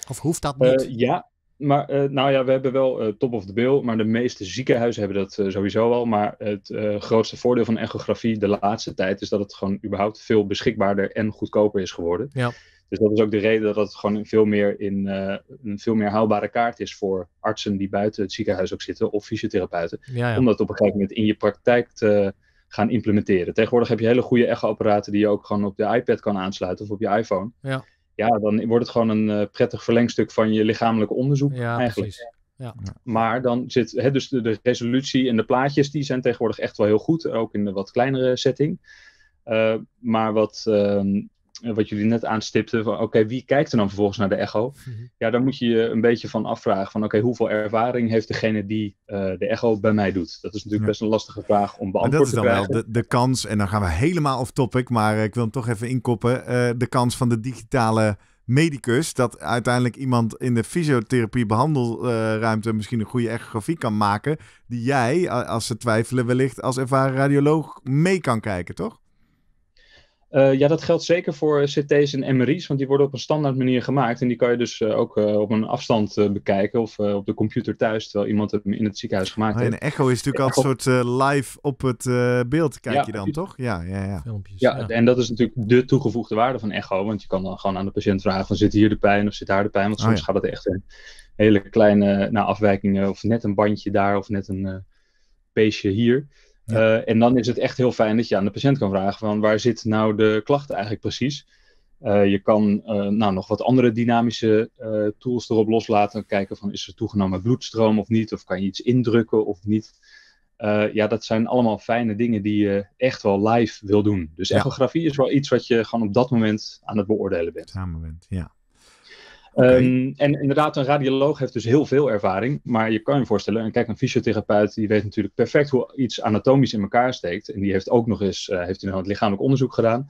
D: Of hoeft dat niet?
A: ja, maar eh, nou ja, we hebben wel eh, top of the bill, maar de meeste ziekenhuizen hebben dat eh, sowieso al. Maar het grootste voordeel van echografie de laatste tijd is dat het gewoon überhaupt veel beschikbaarder en goedkoper is geworden. Ja. Dus dat is ook de reden dat het gewoon veel meer in een veel meer haalbare kaart is voor artsen die buiten het ziekenhuis ook zitten of fysiotherapeuten. Om dat op een gegeven moment in je praktijk te gaan implementeren. Tegenwoordig heb je hele goede echo-apparaten die je ook gewoon op de iPad kan aansluiten of op je iPhone. Ja ja, dan wordt het gewoon een eh, prettig verlengstuk van je lichamelijk onderzoek eigenlijk. Ja. Maar dan zit hè, dus de, resolutie en de plaatjes, die zijn tegenwoordig echt wel heel goed, ook in de wat kleinere setting. Eh, maar wat, ehm, wat jullie net aanstipten, van oké, wie kijkt er dan vervolgens naar de echo? Mhm. Ja, dan moet je je een beetje van afvragen van oké, hoeveel ervaring heeft degene die eh, de echo bij mij doet? Dat is natuurlijk best een lastige vraag om beantwoord dat is dan wel de,
B: de, kans, en dan gaan we helemaal off topic, maar ik wil hem toch even inkoppen, eh, de kans van de digitale medicus, dat uiteindelijk iemand in de fysiotherapie behandelruimte misschien een goede echografie kan maken, die jij, als ze twijfelen, wellicht als ervaren radioloog mee kan kijken, toch?
A: Eh, ja, dat geldt zeker voor eh, CT's en MRI's, want die worden op een standaard manier gemaakt. En die kan je dus eh, ook op een afstand bekijken of op de computer thuis, terwijl iemand het in het ziekenhuis gemaakt oh, heeft. En een echo is natuurlijk altijd al
B: een soort live op het beeld, kijk je dan toch? Ja,
A: ja, ja. ja, En dat is natuurlijk de toegevoegde waarde van echo, want je kan dan gewoon aan de patiënt vragen van zit hier de pijn of zit daar de pijn, want oh, soms gaat het echt een hele kleine nou, afwijkingen of net een bandje daar of net een peesje hier. Eh, en dan is het echt heel fijn dat je aan de patiënt kan vragen van waar zit nou de klacht eigenlijk precies? Eh, je kan eh, nou, nog wat andere dynamische tools erop loslaten. Kijken van is er toegenomen bloedstroom of niet? Of kan je iets indrukken of niet? ja, dat zijn allemaal fijne dingen die je echt wel live wil doen. Dus echografie is wel iets wat je gewoon op dat moment aan het beoordelen bent. Op dat moment, ja. Ehm, en inderdaad, een radioloog heeft dus heel veel ervaring. Maar je kan je voorstellen, en kijk, een fysiotherapeut die weet natuurlijk perfect hoe iets anatomisch in elkaar steekt. En die heeft ook nog eens uh, heeft een lichamelijk onderzoek gedaan.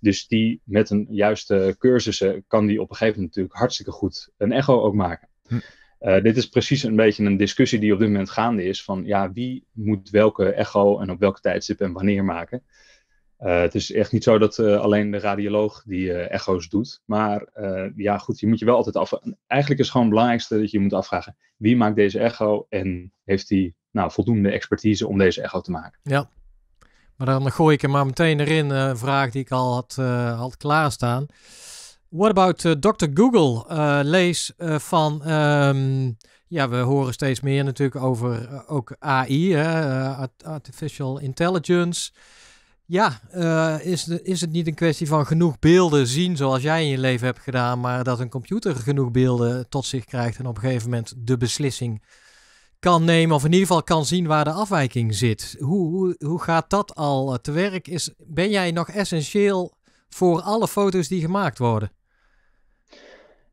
A: Dus die met een juiste cursussen kan die op een gegeven moment natuurlijk hartstikke goed een echo ook maken. Hm. Eh, dit is precies een beetje een discussie die op dit moment gaande is van ja, wie moet welke echo en op welke tijdstip en wanneer maken. Eh, het is echt niet zo dat eh, alleen de radioloog die eh, echo's doet. Maar ja, goed, je moet je wel altijd afvragen. Eigenlijk is gewoon het belangrijkste dat je, moet afvragen: wie maakt deze echo en heeft die nou, voldoende expertise om deze echo te maken?
D: Ja, maar dan gooi ik hem maar meteen erin. Een vraag die ik al had, klaarstaan. What about Dr. Google? lees van. Ehm, ja, we horen steeds meer natuurlijk over ook AI, Artificial Intelligence. Ja, eh, is, is het niet een kwestie van genoeg beelden zien zoals jij in je leven hebt gedaan, maar dat een computer genoeg beelden tot zich krijgt en op een gegeven moment de beslissing kan nemen of in ieder geval kan zien waar de afwijking zit. Hoe, hoe, hoe gaat dat al te werk? Is, ben jij nog
A: essentieel voor alle foto's die gemaakt worden?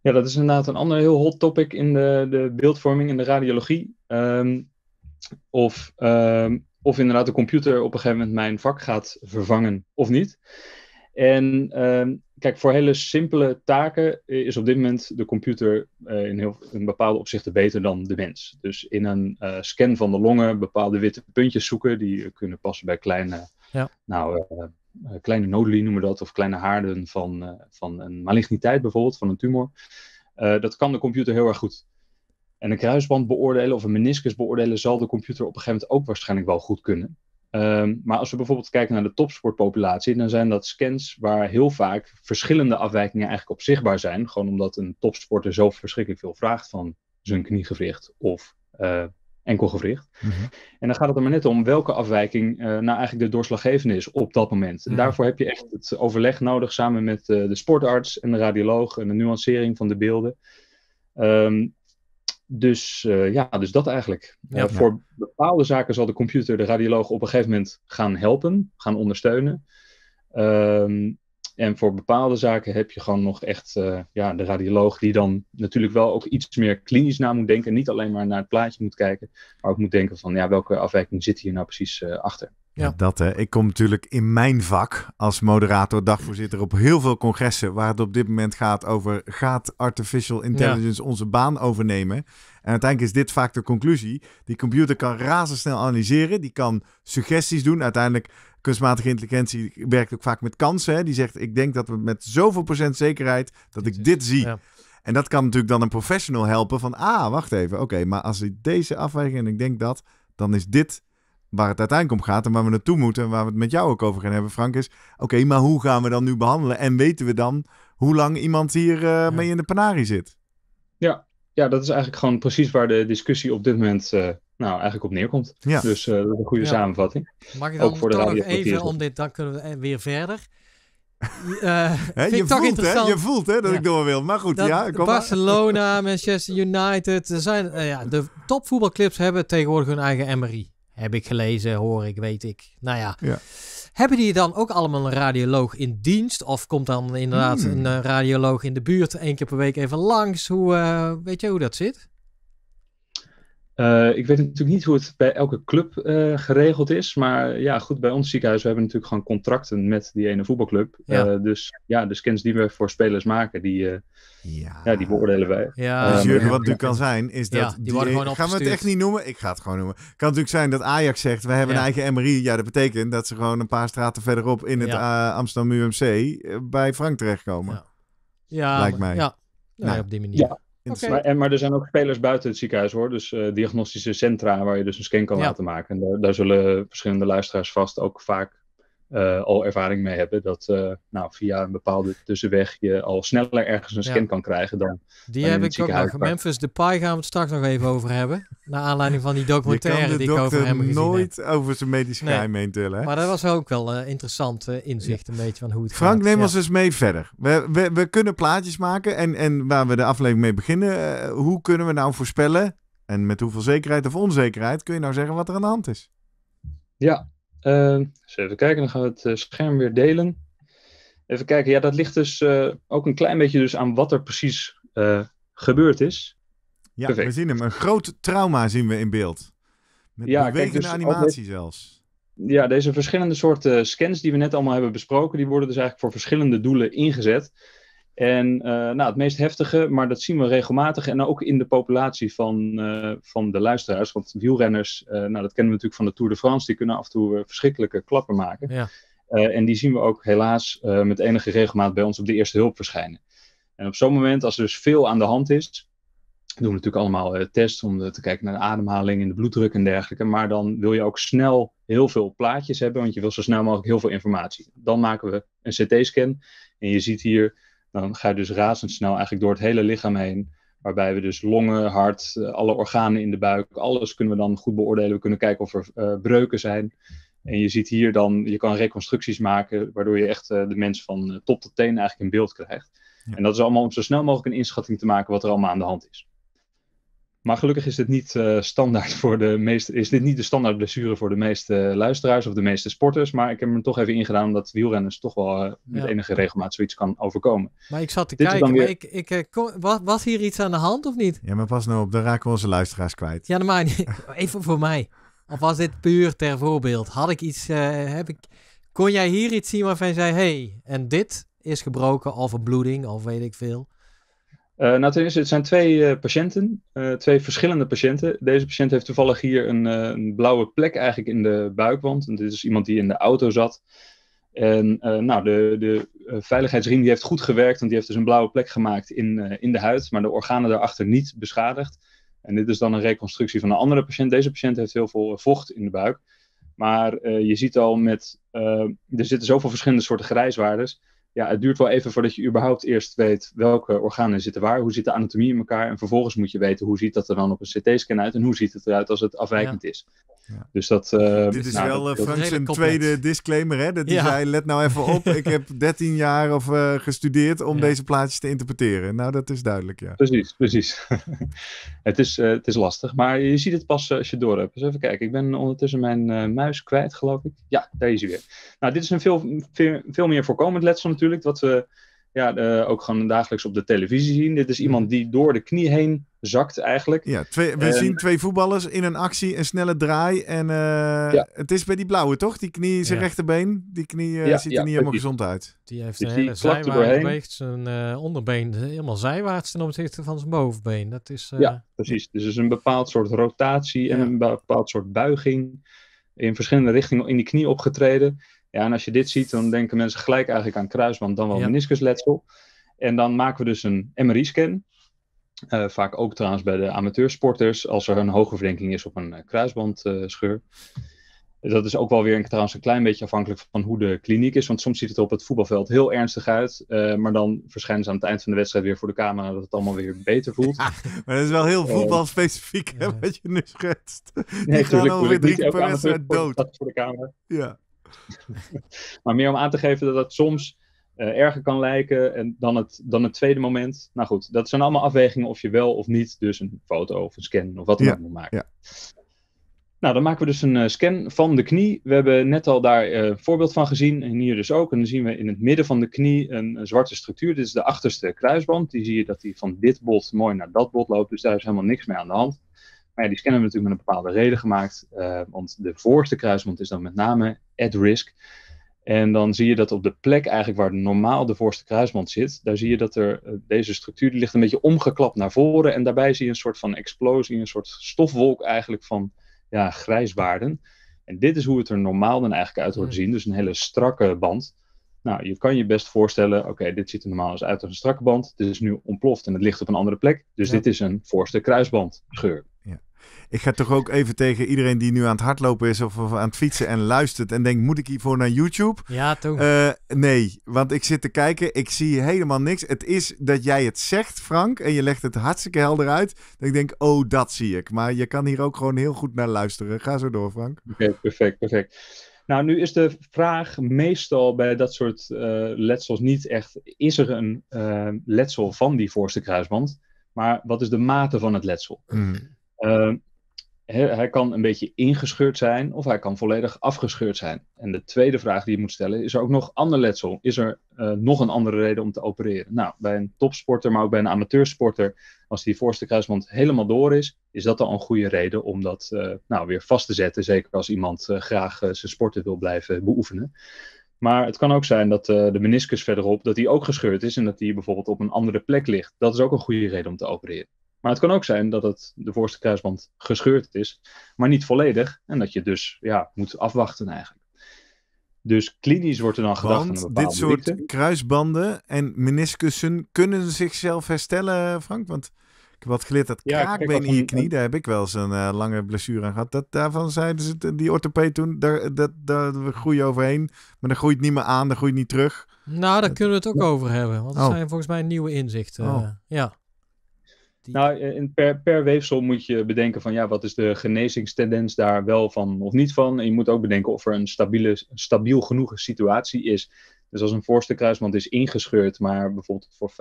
A: Ja, dat is inderdaad een ander heel hot topic in de, de beeldvorming en de radiologie. Ehm, of ehm, of inderdaad de computer op een gegeven moment mijn vak gaat vervangen of niet. En ehm, kijk, voor hele simpele taken eh, is op dit moment de computer eh, in, heel, bepaalde opzichten beter dan de mens. Dus in een eh, scan van de longen bepaalde witte puntjes zoeken die kunnen passen bij kleine, ja. nou, kleine noduli noemen we dat, of kleine haarden van, van een maligniteit bijvoorbeeld, van een tumor. dat kan de computer heel erg goed. En een kruisband beoordelen of een meniscus beoordelen zal de computer op een gegeven moment ook waarschijnlijk wel goed kunnen. Ehm, maar als we bijvoorbeeld kijken naar de topsportpopulatie, dan zijn dat scans waar heel vaak verschillende afwijkingen eigenlijk op zichtbaar zijn. Gewoon omdat een topsporter zo verschrikkelijk veel vraagt van zijn kniegewricht of uh, enkelgewricht. Mhm. En dan gaat het er maar net om welke afwijking eh, nou eigenlijk de doorslaggevende is op dat moment. En mhm. daarvoor heb je echt het overleg nodig samen met eh, de sportarts en de radioloog en de nuancering van de beelden. Ehm, dus eh, ja, dus dat eigenlijk. Eh, voor bepaalde zaken zal de computer de radioloog op een gegeven moment gaan helpen, gaan ondersteunen. Ehm, en voor bepaalde zaken heb je gewoon nog echt eh, ja, de radioloog die dan natuurlijk wel ook iets meer klinisch na moet denken. Niet alleen maar naar het plaatje moet kijken, maar ook moet denken van ja, welke afwijking zit hier nou precies achter.
B: Ja. dat hè. Ik kom natuurlijk in mijn vak als moderator, dagvoorzitter op heel veel congressen waar het op dit moment gaat over gaat artificial intelligence onze baan overnemen? En uiteindelijk is dit vaak de conclusie. Die computer kan razendsnel analyseren, die kan suggesties doen. Uiteindelijk kunstmatige intelligentie werkt ook vaak met kansen. Hè? Die zegt ik denk dat we met zoveel procent zekerheid dat ik dit zie. En dat kan natuurlijk dan een professional helpen van ah, wacht even. Oké, maar als ik deze afweging en ik denk dat, dan is dit waar het uiteindelijk om gaat en waar we naartoe moeten en waar we het met jou ook over gaan hebben, Frank, is: oké, maar hoe gaan we dan nu behandelen? En weten we dan hoe lang iemand hier eh, mee in de panarie zit?
A: Ja. ja, dat is eigenlijk gewoon precies waar de discussie op dit moment eh, nou, eigenlijk op neerkomt. Ja. Dus eh, dat is een goede samenvatting. Mag ik dan ook voor nog even om
D: dit, dan kunnen we weer verder. He, je, voelt, hè? je voelt hè, dat ik door wil. Maar goed, dat ja. Kom Barcelona, Manchester United. zijn, ja, de topvoetbalclubs hebben tegenwoordig hun eigen MRI. Heb ik gelezen, hoor ik, weet ik. Nou ja. Hebben die dan ook allemaal een radioloog in dienst? Of komt dan inderdaad hmm. een eh, radioloog in de buurt één keer per week even langs? Hoe, eh, weet je hoe dat zit?
A: Eh, ik weet natuurlijk niet hoe het bij elke club eh, geregeld is. Maar ja, goed, bij ons ziekenhuis we hebben natuurlijk gewoon contracten met die ene voetbalclub. Ja. Eh, dus ja, de scans die we voor spelers maken, die, ja. ja. die beoordelen wij. Ja. Ehm, dus Jurgen, wat nu kan zijn, is dat... die, worden gewoon Gaan we het echt niet noemen? Ik ga het gewoon noemen. Kan natuurlijk
B: zijn dat Ajax zegt, we hebben een eigen MRI. Ja, dat betekent dat ze gewoon een paar straten verderop in het Amsterdam UMC bij Frank terechtkomen. Ja. Lijkt mij. Ja, nou. op die manier.
A: Maar, en, maar er zijn ook spelers buiten het ziekenhuis hoor. Dus uh, diagnostische centra waar je dus een scan kan laten maken. En daar, daar, zullen verschillende luisteraars vast ook vaak eh, al ervaring mee hebben. Dat eh, nou, via een bepaalde tussenweg je al sneller ergens een scan kan krijgen dan. Die heb ik ook nog. Memphis
D: pie gaan we het straks nog even over hebben. Naar aanleiding van die documentaire die ik over hem gezien nooit
B: over zijn medische nee. geheim heen
D: Maar dat was ook wel uh, interessant inzicht een beetje van hoe het Frank, neem ons eens mee
B: verder. We, we, we, kunnen plaatjes maken en, en waar we de aflevering mee beginnen. hoe kunnen we nou voorspellen en met hoeveel zekerheid of onzekerheid kun je nou zeggen wat er aan de hand is?
A: Ja, eens ehm, dus even kijken, dan gaan we het eh, scherm weer delen. Even kijken, ja, dat ligt dus eh, ook een klein beetje dus aan wat er precies eh,
B: gebeurd is. Ja, we zien hem. Een groot trauma zien we in beeld.
A: Met ja, bewegende dus animatie zelfs. Ja, deze verschillende soorten scans die we net allemaal hebben besproken, die worden dus eigenlijk voor verschillende doelen ingezet. En eh, nou, het meest heftige, maar dat zien we regelmatig en ook in de populatie van, eh, van de luisteraars. Want wielrenners, eh, nou, dat kennen we natuurlijk van de Tour de France, die kunnen af en toe verschrikkelijke klappen maken. Ja. en die zien we ook helaas met enige regelmaat bij ons op de eerste hulp verschijnen. En op zo'n moment, als er dus veel aan de hand is, doen we natuurlijk allemaal uh, tests om te kijken naar de ademhaling en de bloeddruk en dergelijke. Maar dan wil je ook snel heel veel plaatjes hebben, want je wil zo snel mogelijk heel veel informatie. Dan maken we een CT-scan en je ziet hier dan ga je dus razendsnel eigenlijk door het hele lichaam heen. Waarbij we dus longen, hart, eh, alle organen in de buik, alles kunnen we dan goed beoordelen. We kunnen kijken of er eh, breuken zijn. En je ziet hier dan, je kan reconstructies maken, waardoor je echt eh, de mens van top tot teen eigenlijk in beeld krijgt. En dat is allemaal om zo snel mogelijk een inschatting te maken wat er allemaal aan de hand is. Maar gelukkig is dit niet eh, standaard voor de meeste. Is dit niet de standaard blessure voor de meeste luisteraars of de meeste sporters. Maar ik heb hem toch even ingedaan dat wielrenners toch wel eh, met enige regelmaat zoiets kan overkomen. Maar ik zat te kijken. ik,
D: ik, eh, was, hier iets aan de hand of niet?
B: Ja, maar pas nou op, dan raken we onze luisteraars kwijt.
D: Ja, maar even voor mij. Of was dit puur ter voorbeeld? Had ik iets. heb ik, kon jij hier iets zien waarvan je zei: hey, en dit is gebroken of een bloeding of weet ik veel?
A: Eh, nou, ten eerste, het zijn twee eh, patiënten, eh, twee verschillende patiënten. Deze patiënt heeft toevallig hier een, een, blauwe plek eigenlijk in de buikwand. En dit is iemand die in de auto zat. En nou, de, de veiligheidsriem die heeft goed gewerkt, want die heeft dus een blauwe plek gemaakt in, in de huid, maar de organen daarachter niet beschadigd. En dit is dan een reconstructie van een andere patiënt. Deze patiënt heeft heel veel vocht in de buik. Maar je ziet al met, er zitten zoveel verschillende soorten grijswaardes ja, het duurt wel even voordat je überhaupt eerst weet welke organen zitten waar, hoe zit de anatomie in elkaar. En vervolgens moet je weten hoe ziet dat er dan op een CT-scan uit en hoe ziet het eruit als het afwijkend is. Ja. Dus dat, eh, Dit is nou, wel een eh, zijn tweede
B: disclaimer. Hè? Dat hij zei, let nou even op, ik heb 13 jaar of, eh, gestudeerd om deze plaatjes te interpreteren. Nou, dat is duidelijk, ja.
A: Precies, precies. het, is, het is lastig, maar je ziet het pas als je door hebt. Dus even kijken, ik ben ondertussen mijn muis kwijt, geloof ik. Ja, daar is hij weer. Nou, dit is een veel, veel, veel meer voorkomend letsel natuurlijk natuurlijk, wat we ja, ook gewoon dagelijks op de televisie zien. Dit is iemand mhm. die door de knie heen zakt eigenlijk. Ja, twee, we zien
B: twee voetballers in een actie, een snelle draai. En eh, het is bij die blauwe toch? Die knie, zijn rechterbeen. Die knie eh, ziet er niet helemaal gezond uit. Die heeft
A: die hele zijwaarts
D: zijn eh, onderbeen helemaal zijwaarts ten opzichte van zijn bovenbeen. Dat is, ja,
A: precies. Dus is een bepaald soort rotatie en een bepaald soort buiging. In verschillende richtingen in die knie opgetreden. Ja, en als je dit ziet, dan denken mensen gelijk eigenlijk aan kruisband, dan wel ja. meniscusletsel. En dan maken we dus een MRI-scan. Eh, vaak ook trouwens bij de amateursporters, als er een hoge verdenking is op een eh, kruisbandscheur. Eh, dat is ook wel weer trouwens een klein beetje afhankelijk van hoe de kliniek is. Want soms ziet het er op het voetbalveld heel ernstig uit. maar dan verschijnen ze aan het eind van de wedstrijd weer voor de camera dat het allemaal weer beter voelt. maar dat is wel heel voetbalspecifiek hè, wat
B: je nu schetst.
A: nee, gaan alweer drie per wedstrijd dood. Voor de camera. Ja. maar meer om aan te geven dat dat soms eh, erger kan lijken en dan, het, dan tweede moment. Nou goed, dat zijn allemaal afwegingen of je wel of niet dus een foto of een scan of wat dan ook moet maken. Ja. Nou, dan maken we dus een eh, scan van de knie. We hebben net al daar eh, een voorbeeld van gezien en hier dus ook. En dan zien we in het midden van de knie een, een, zwarte structuur. Dit is de achterste kruisband. Die zie je dat die van dit bot mooi naar dat bot loopt. Dus daar is helemaal niks mee aan de hand ja, die scannen we natuurlijk met een bepaalde reden gemaakt. Eh, want de voorste kruisband is dan met name at risk. En dan zie je dat op de plek eigenlijk waar normaal de voorste kruisband zit, daar zie je dat er eh, deze structuur die ligt een beetje omgeklapt naar voren. En daarbij zie je een soort van explosie, een soort stofwolk eigenlijk van ja, grijswaarden. En dit is hoe het er normaal dan eigenlijk uit wordt hmm. zien. Dus een hele strakke band. Nou, je kan je best voorstellen, oké, dit ziet er normaal eens uit als een strakke band. Dit is nu ontploft en het ligt op een andere plek. Dus dit is een voorste kruisbandscheur.
B: Ik ga toch ook even tegen iedereen die nu aan het hardlopen is of, aan het fietsen en luistert en denkt, moet ik hiervoor naar YouTube? Ja, toch? Eh, nee, want ik zit te kijken, ik zie helemaal niks. Het is dat jij het zegt, Frank, en je legt het hartstikke helder uit. Dat ik denk, oh, dat zie ik. Maar je kan hier ook gewoon heel goed naar luisteren. Ga zo
A: door, Frank. Oké, perfect, perfect. Nou, nu is de vraag meestal bij dat soort uh, letsels niet echt: is er een eh, letsel van die voorste kruisband? Maar wat is de mate van het letsel? Mm. Ehm, hij kan een beetje ingescheurd zijn of hij kan volledig afgescheurd zijn. En de tweede vraag die je moet stellen, is er ook nog ander letsel? Is er eh, nog een andere reden om te opereren? Nou, bij een topsporter, maar ook bij een amateursporter, als die voorste kruisband helemaal door is, is dat al een goede reden om dat eh, nou, weer vast te zetten. Zeker als iemand eh, graag zijn sporten wil blijven beoefenen. Maar het kan ook zijn dat de meniscus verderop, dat die ook gescheurd is en dat die bijvoorbeeld op een andere plek ligt. Dat is ook een goede reden om te opereren. Maar het kan ook zijn dat het de voorste kruisband gescheurd is, maar niet volledig. En dat je dus ja, moet afwachten eigenlijk. Dus klinisch wordt er dan gedacht aan een dit soort
B: kruisbanden en meniscussen kunnen zichzelf herstellen, Frank? Want ik heb wat geleerd, dat kraakbeen in je knie, daar heb ik wel eens een eh, lange blessure aan gehad. Dat, daarvan zeiden ze, die orthopeed toen, daar, dat, daar we overheen. Maar daar groeit niet meer aan, daar groeit niet terug. Nou, daar kunnen we het ook over hebben. Want dat oh.
D: zijn volgens mij nieuwe inzichten. Oh.
C: ja.
A: Nou, eh, per, per weefsel moet je bedenken van ja, wat is de genezingstendens daar wel van of niet van. En je moet ook bedenken of er een stabiele, stabiel genoeg situatie is. Dus als een voorste kruisband is ingescheurd, maar bijvoorbeeld voor 50%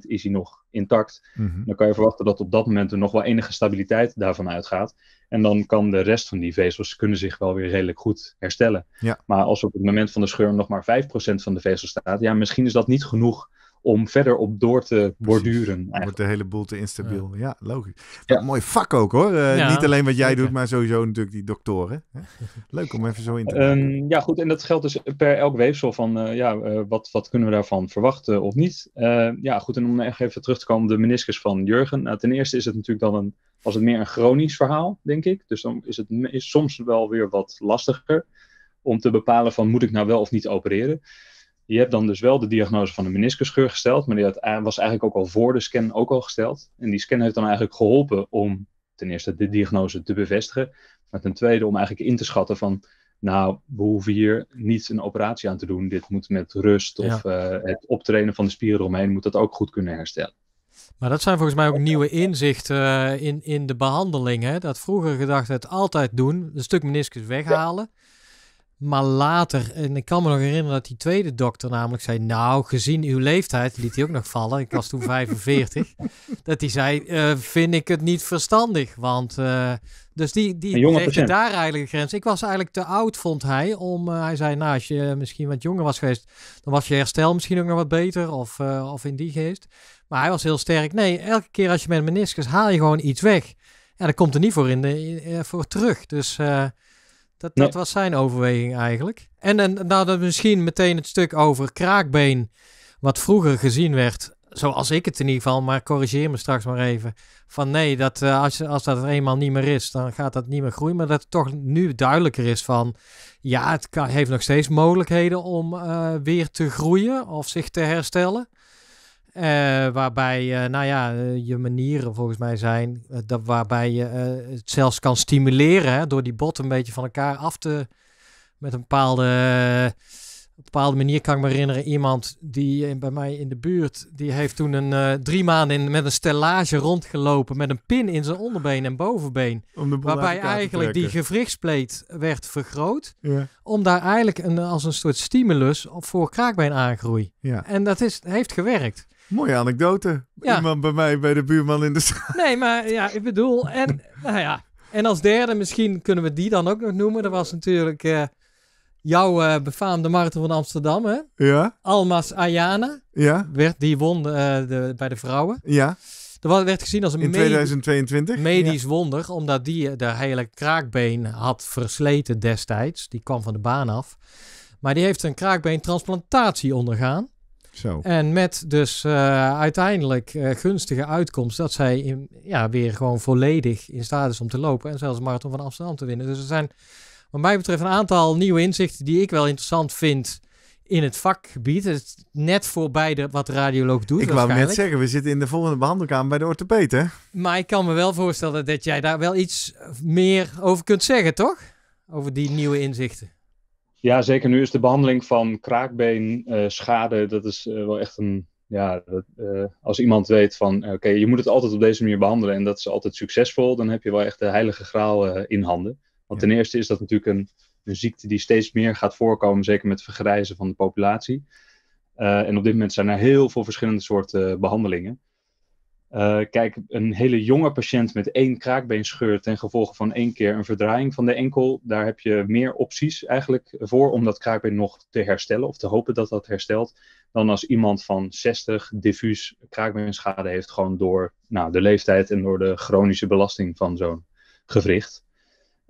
A: is hij nog intact, mhm. dan kan je verwachten dat op dat moment er nog wel enige stabiliteit daarvan uitgaat. En dan kan de rest van die vezels kunnen zich wel weer redelijk goed herstellen. Maar als op het moment van de scheur nog maar 5% van de vezel staat, ja, misschien is dat niet genoeg om verder op door te borduren. Wordt de hele boel te instabiel.
B: Ja, logisch. Mooi vak ook hoor. Eh, niet alleen wat jij doet, maar sowieso natuurlijk die
A: doktoren.
B: Leuk om even zo in te um,
A: ja, goed. En dat geldt dus per elk weefsel van eh, ja, eh, wat, wat kunnen we daarvan verwachten of niet. Ehm, ja, goed. En om even terug te komen op de meniscus van Jurgen. Nou, ten eerste is het natuurlijk dan een, het meer een chronisch verhaal, denk ik. Dus dan is het soms wel weer wat lastiger om te bepalen van moet ik nou wel of niet opereren. Je hebt dan dus wel de diagnose van een meniscusgeur gesteld, maar die eh, was eigenlijk ook al voor de scan ook al gesteld. En die scan heeft dan eigenlijk geholpen om ten eerste de diagnose te bevestigen, maar ten tweede om eigenlijk in te schatten van, nou, we hoeven hier niet een operatie aan te doen. Dit moet met rust of eh, het optrainen van de spieren omheen moet dat ook goed kunnen herstellen.
D: Maar dat zijn volgens mij ook nieuwe inzichten eh, in, in de behandeling. Hè? Dat vroeger gedacht werd altijd doen, een stuk meniscus weghalen. Maar later, en ik kan me nog herinneren dat die tweede dokter namelijk zei: Nou, gezien uw leeftijd, liet hij ook nog vallen. Ik was toen 45. dat hij zei: eh, Vind ik het niet verstandig? Want. Eh, dus die, die legde daar eigenlijk een grens. Ik was eigenlijk te oud, vond hij. Om, eh, hij zei: Nou, als je misschien wat jonger was geweest, dan was je herstel misschien ook nog wat beter. Of, of in die geest. Maar hij was heel sterk. Nee, elke keer als je met meniscus haal je gewoon iets weg. En dat komt er niet voor, in de, voor terug. Dus. Dat, dat was zijn overweging eigenlijk. En, en dan misschien meteen het stuk over kraakbeen, wat vroeger gezien werd, zoals ik het in ieder geval, maar corrigeer me straks maar even, van nee, dat, eh, als, als dat er eenmaal niet meer is, dan gaat dat niet meer groeien. Maar dat het toch nu duidelijker is van, ja, het heeft nog steeds mogelijkheden om eh, weer te groeien of zich te herstellen. Eh, waarbij, eh, nou ja, eh, je manieren volgens mij zijn, dat, waarbij je het zelfs kan stimuleren hè, door die bot een beetje van elkaar af te, met een bepaalde bepaalde manier kan ik me herinneren, iemand die bij mij in de buurt, die heeft toen een, drie maanden met een stellage rondgelopen met een pin in zijn onderbeen en bovenbeen. waarbij eigenlijk die gewrichtspleet werd vergroot. Om daar eigenlijk een, als een soort stimulus voor kraakbeen aangroei. Ja. En dat is, heeft gewerkt. Mooie anekdote. Ja. Iemand bij mij, bij de buurman in de straat. Nee, maar ja, ik bedoel, en, nou ja, en als derde misschien kunnen we die dan ook nog noemen. Dat was natuurlijk eh, jouw eh, befaamde marathon van Amsterdam, hè? Ja. Almas Ayana. Ja. Werd, die won de, eh, bij de vrouwen. Ja. Dat werd gezien als een in 2022? medisch wonder, omdat die de hele kraakbeen had versleten destijds. Die kwam van de baan af. Maar die heeft een kraakbeentransplantatie ondergaan. Zo. En met dus eh, uiteindelijk uh, gunstige uitkomst dat zij ja, weer gewoon volledig in staat is om te lopen en zelfs marathon van Amsterdam te winnen. Dus er zijn wat mij betreft een aantal nieuwe inzichten die ik wel interessant vind in het vakgebied. net voorbij de, wat de radioloog doet. Ik wou net zeggen,
B: we zitten in de volgende behandelkamer bij de orthopeet,
A: hè?
D: Maar ik kan me wel voorstellen dat jij daar wel iets meer over kunt zeggen, toch? Over die nieuwe inzichten.
A: Ja, zeker. Nu is de behandeling van kraakbeenschade, eh, dat is eh, wel echt een. Ja, dat, eh, als iemand weet van oké, je moet het altijd op deze manier behandelen en dat is altijd succesvol, dan heb je wel echt de heilige graal in handen. Want ten eerste is dat natuurlijk een, een ziekte die steeds meer gaat voorkomen, zeker met het vergrijzen van de populatie. en op dit moment zijn er heel veel verschillende soorten behandelingen. Eh, kijk, een hele jonge patiënt met één kraakbeenscheur ten gevolge van één keer een verdraaiing van de enkel, daar heb je meer opties eigenlijk voor om dat kraakbeen nog te herstellen of te hopen dat dat herstelt, dan als iemand van 60 diffuus kraakbeenschade heeft gewoon door nou, de leeftijd en door de chronische belasting van zo'n gewricht.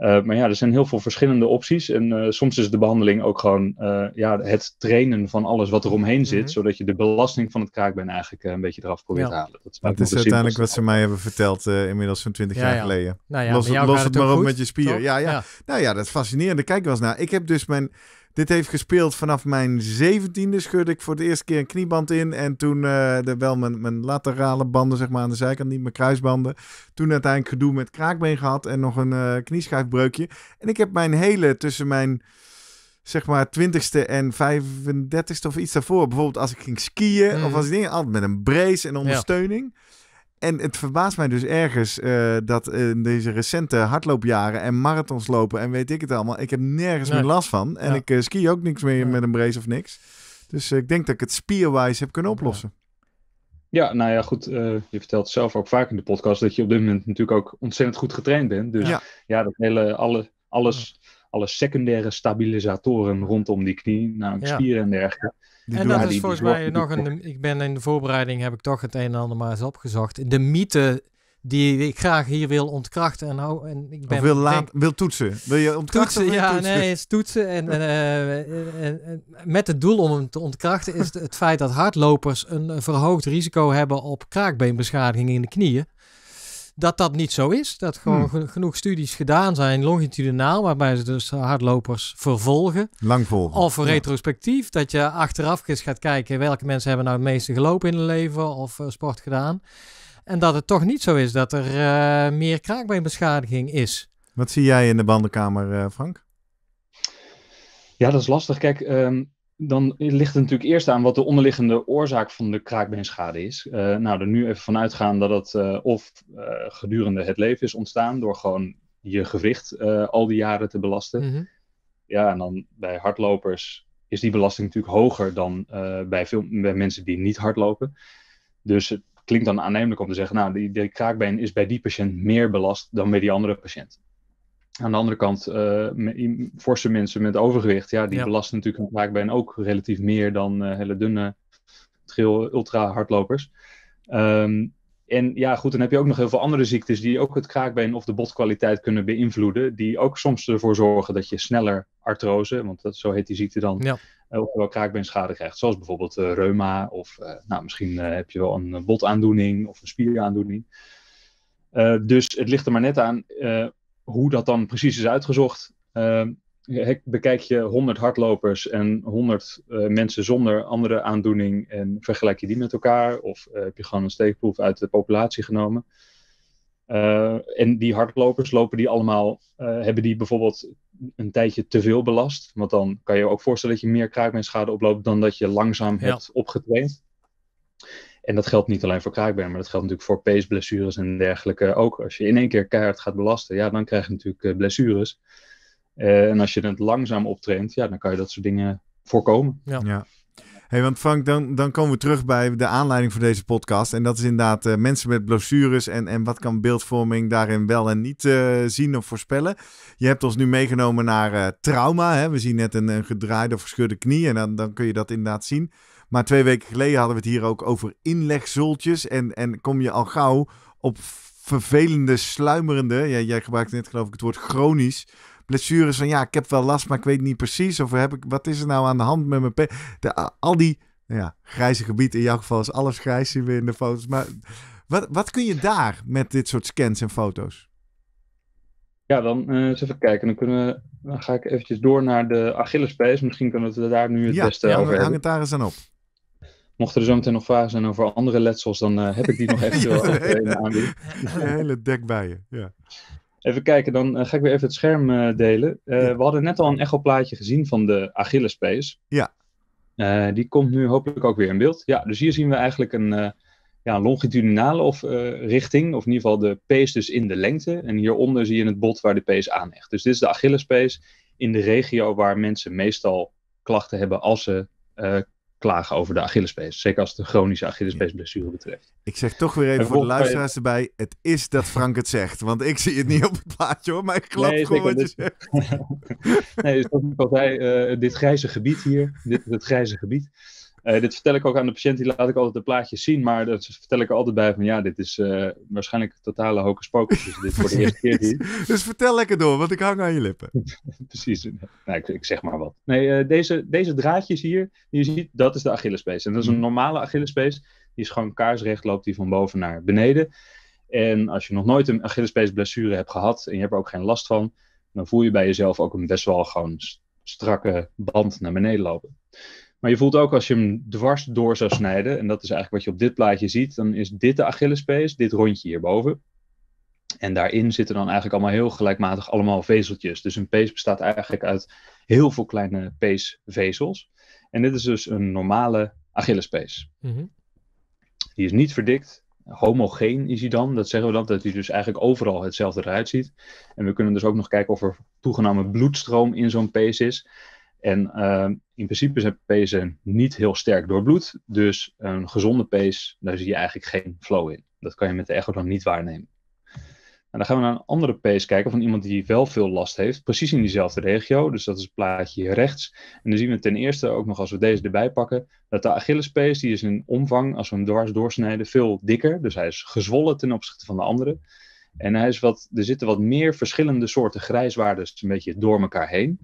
A: Eh, maar ja, er zijn heel veel verschillende opties. En eh, soms is de behandeling ook gewoon eh, ja, het trainen van alles wat er omheen zit. Mhm. Zodat je de belasting van het kraakbeen eigenlijk een beetje eraf probeert te halen. Dat is, uiteindelijk
B: wat ze mij hebben verteld inmiddels van 20 jaar geleden. Nou los, los het maar op met je spier. Ja, ja. Nou ja, dat is fascinerend. Kijk wel eens naar. Ik heb dus mijn dit heeft gespeeld vanaf mijn zeventiende. Scheurde ik voor de eerste keer een knieband in. En toen uh, de, wel mijn, laterale banden, zeg maar aan de zijkant, niet mijn kruisbanden. Toen uiteindelijk gedoe met kraakbeen gehad en nog een uh, eh, knieschijfbreukje. En ik heb mijn hele tussen mijn zeg maar 20 en 35ste of iets daarvoor. Bijvoorbeeld als ik ging skiën of mm. als ik dingen, altijd met een brace en ondersteuning. En het verbaast mij dus ergens eh, dat in deze recente hardloopjaren en marathons lopen en weet ik het allemaal, ik heb nergens meer last van. En ik eh, ski ook niks meer met een brace of niks. Dus eh, ik denk dat ik het spierwise heb kunnen oplossen.
A: Ja, nou ja, goed. je vertelt zelf ook vaak in de podcast dat je op dit moment natuurlijk ook ontzettend goed getraind bent. Dus ja, ja dat hele, alle, alles alle secundaire stabilisatoren rondom die knie, namelijk nou, spieren en dergelijke. en dat is volgens mij nog een,
D: ik ben in de voorbereiding, heb ik toch het een en ander maar eens opgezocht. De mythe die ik graag hier wil ontkrachten. En, en ik ben, of wil, laat, wil toetsen. Wil je ontkrachten? Toetsen, ja, nee, is toetsen. En, eh, eh, eh, met het doel om hem te ontkrachten is het, het feit dat hardlopers een verhoogd risico hebben op kraakbeenbeschadiging in de knieën dat dat niet zo is. Dat gewoon hmm. genoeg studies gedaan zijn, longitudinaal, waarbij ze dus hardlopers vervolgen.
B: Lang volgen. Of ja.
D: retrospectief, dat je achteraf eens gaat kijken welke mensen hebben nou het meeste gelopen in hun leven of eh, sport gedaan. En dat het toch niet zo is dat er eh, meer kraakbeenbeschadiging is.
B: Wat zie jij in de bandenkamer, eh,
A: Frank? Ja, dat is lastig. Kijk, ehm, dan ligt het natuurlijk eerst aan wat de onderliggende oorzaak van de kraakbeenschade is. Eh, nou, er nu even van uitgaan dat het eh, of eh, gedurende het leven is ontstaan door gewoon je gewicht al die jaren te belasten. Mhm. Ja, en dan bij hardlopers is die belasting natuurlijk hoger dan bij, veel, mensen die niet hardlopen. Dus het klinkt dan aannemelijk om te zeggen, nou, die, die kraakbeen is bij die patiënt meer belast dan bij die andere patiënt. Aan de andere kant, eh, forse mensen met overgewicht, ja, die belasten natuurlijk hun kraakbeen ook relatief meer dan eh, hele dunne, trail ultra hardlopers. Um, en ja, goed, dan heb je ook nog heel veel andere ziektes die ook het kraakbeen of de botkwaliteit kunnen beïnvloeden. Die ook soms ervoor zorgen dat je sneller artrose, want dat, zo heet die ziekte dan, ja. Eh, wel kraakbeenschade krijgt. Zoals bijvoorbeeld reuma of nou, misschien heb je wel een botaandoening of een spieraandoening. dus het ligt er maar net aan hoe dat dan precies is uitgezocht, ehm, bekijk je 100 hardlopers en 100 eh, mensen zonder andere aandoening en vergelijk je die met elkaar? Of eh, heb je gewoon een steekproef uit de populatie genomen? Eh, en die hardlopers, lopen die allemaal, hebben die bijvoorbeeld een tijdje te veel belast? Want dan kan je ook voorstellen dat je meer kraakbeenschade oploopt dan dat je langzaam hebt opgetraind. En dat geldt niet alleen voor kraakbeen, maar dat geldt natuurlijk voor peesblessures en dergelijke ook. Als je in één keer keihard gaat belasten, ja, dan krijg je natuurlijk eh, blessures. Eh, en als je het langzaam optraint, ja, dan kan je dat soort dingen voorkomen. Ja. ja. Hey,
B: want Frank, dan, dan komen we terug bij de aanleiding voor deze podcast. En dat is inderdaad eh, mensen met blessures en, en wat kan beeldvorming daarin wel en niet uh, zien of voorspellen. Je hebt ons nu meegenomen naar trauma. Hè? We zien net een, gedraaide of gescheurde knie en dan, dan kun je dat inderdaad zien. Maar twee weken geleden hadden we het hier ook over inlegzultjes. En, en kom je al gauw op vervelende, sluimerende. Ja, jij gebruikt net geloof ik het woord chronisch. Blessures van ja, ik heb wel last, maar ik weet niet precies. Of heb ik, wat is er nou aan de hand met mijn pe Al die nou ja, grijze gebieden? In jouw geval is alles grijs hier weer in de foto's. Maar wat, wat kun je daar met dit soort scans en foto's?
A: Ja, dan uh, eens even kijken. Dan, kunnen dan ga ik eventjes door naar de Achillespees. Misschien kunnen we daar nu het ja, beste over hebben. Ja, hang het daar eens aan op. Mochten er zometeen nog vragen zijn over andere letsels, dan eh, heb ik die nog even ja, de aanbieden. hele dek bij je, ja. Even kijken, dan eh, ga ik weer even het scherm eh, delen. We hadden net al een echoplaatje gezien van de Achillespace. Ja. die komt nu hopelijk ook weer in beeld. Ja, dus hier zien we eigenlijk een, ja, longitudinale of, richting, of in ieder geval de pees dus in de lengte. En hieronder zie je het bot waar de pees aan Dus dit is de achillespees in de regio waar mensen meestal klachten hebben als ze klagen over de Achillespees. Zeker als het de chronische Achillespeesblessure betreft.
B: Ik zeg toch weer even voor de luisteraars erbij. Het is dat Frank het zegt. Want ik zie het niet op het plaatje hoor. Maar ik klap gewoon wat je zegt.
A: nee, is ook niet hij. uh, dit grijze gebied hier. Dit is het grijze gebied. Eh, dit vertel ik ook aan de patiënt, die laat ik altijd de plaatjes zien, maar dat vertel ik er altijd bij van ja, dit is eh, waarschijnlijk totale hocus pocus, dus dit voor de eerste keer hier. dus vertel lekker door, want ik hang aan je lippen. Precies, nou, ik, zeg maar wat. Nee, eh, deze, deze draadjes hier, die je ziet, dat is de Achillespees. En dat is een mm. normale Achillespees, die is gewoon kaarsrecht, loopt die van boven naar beneden. En als je nog nooit een Achillespees blessure hebt gehad en je hebt er ook geen last van, dan voel je bij jezelf ook een best wel gewoon strakke band naar beneden lopen. Maar je voelt ook als je hem dwars door zou snijden, en dat is eigenlijk wat je op dit plaatje ziet, dan is dit de Achillespees, dit rondje hierboven. En daarin zitten dan eigenlijk allemaal heel gelijkmatig allemaal vezeltjes. Dus een pees bestaat eigenlijk uit heel veel kleine peesvezels. En dit is dus een normale Achillespees. Mhm. Die is niet verdikt, homogeen is hij dan. Dat zeggen we dan, dat hij dus eigenlijk overal hetzelfde eruit ziet. En we kunnen dus ook nog kijken of er toegenomen bloedstroom in zo'n pees is. En ehm, in principe zijn pezen niet heel sterk doorbloed. Dus een gezonde pees, daar zie je eigenlijk geen flow in. Dat kan je met de echo dan niet waarnemen. En nou, dan gaan we naar een andere pees kijken van iemand die wel veel last heeft. Precies in diezelfde regio. Dus dat is het plaatje hier rechts. En dan zien we ten eerste ook nog als we deze erbij pakken. Dat de Achillespees, die is in omvang als we hem dwars doorsnijden veel dikker. Dus hij is gezwollen ten opzichte van de andere. En hij is wat, er zitten wat meer verschillende soorten grijswaardes een beetje door elkaar heen.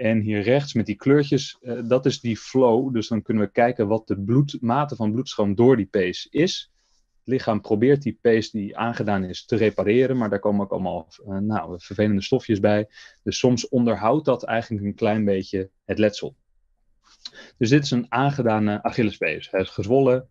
A: En hier rechts met die kleurtjes, eh, dat is die flow. Dus dan kunnen we kijken wat de mate van bloedstroom door die pees is. Het lichaam probeert die pees die aangedaan is te repareren, maar daar komen ook allemaal eh, nou, vervelende stofjes bij. Dus soms onderhoudt dat eigenlijk een klein beetje het letsel. Dus dit is een aangedane Achillespees. Hij is gezwollen,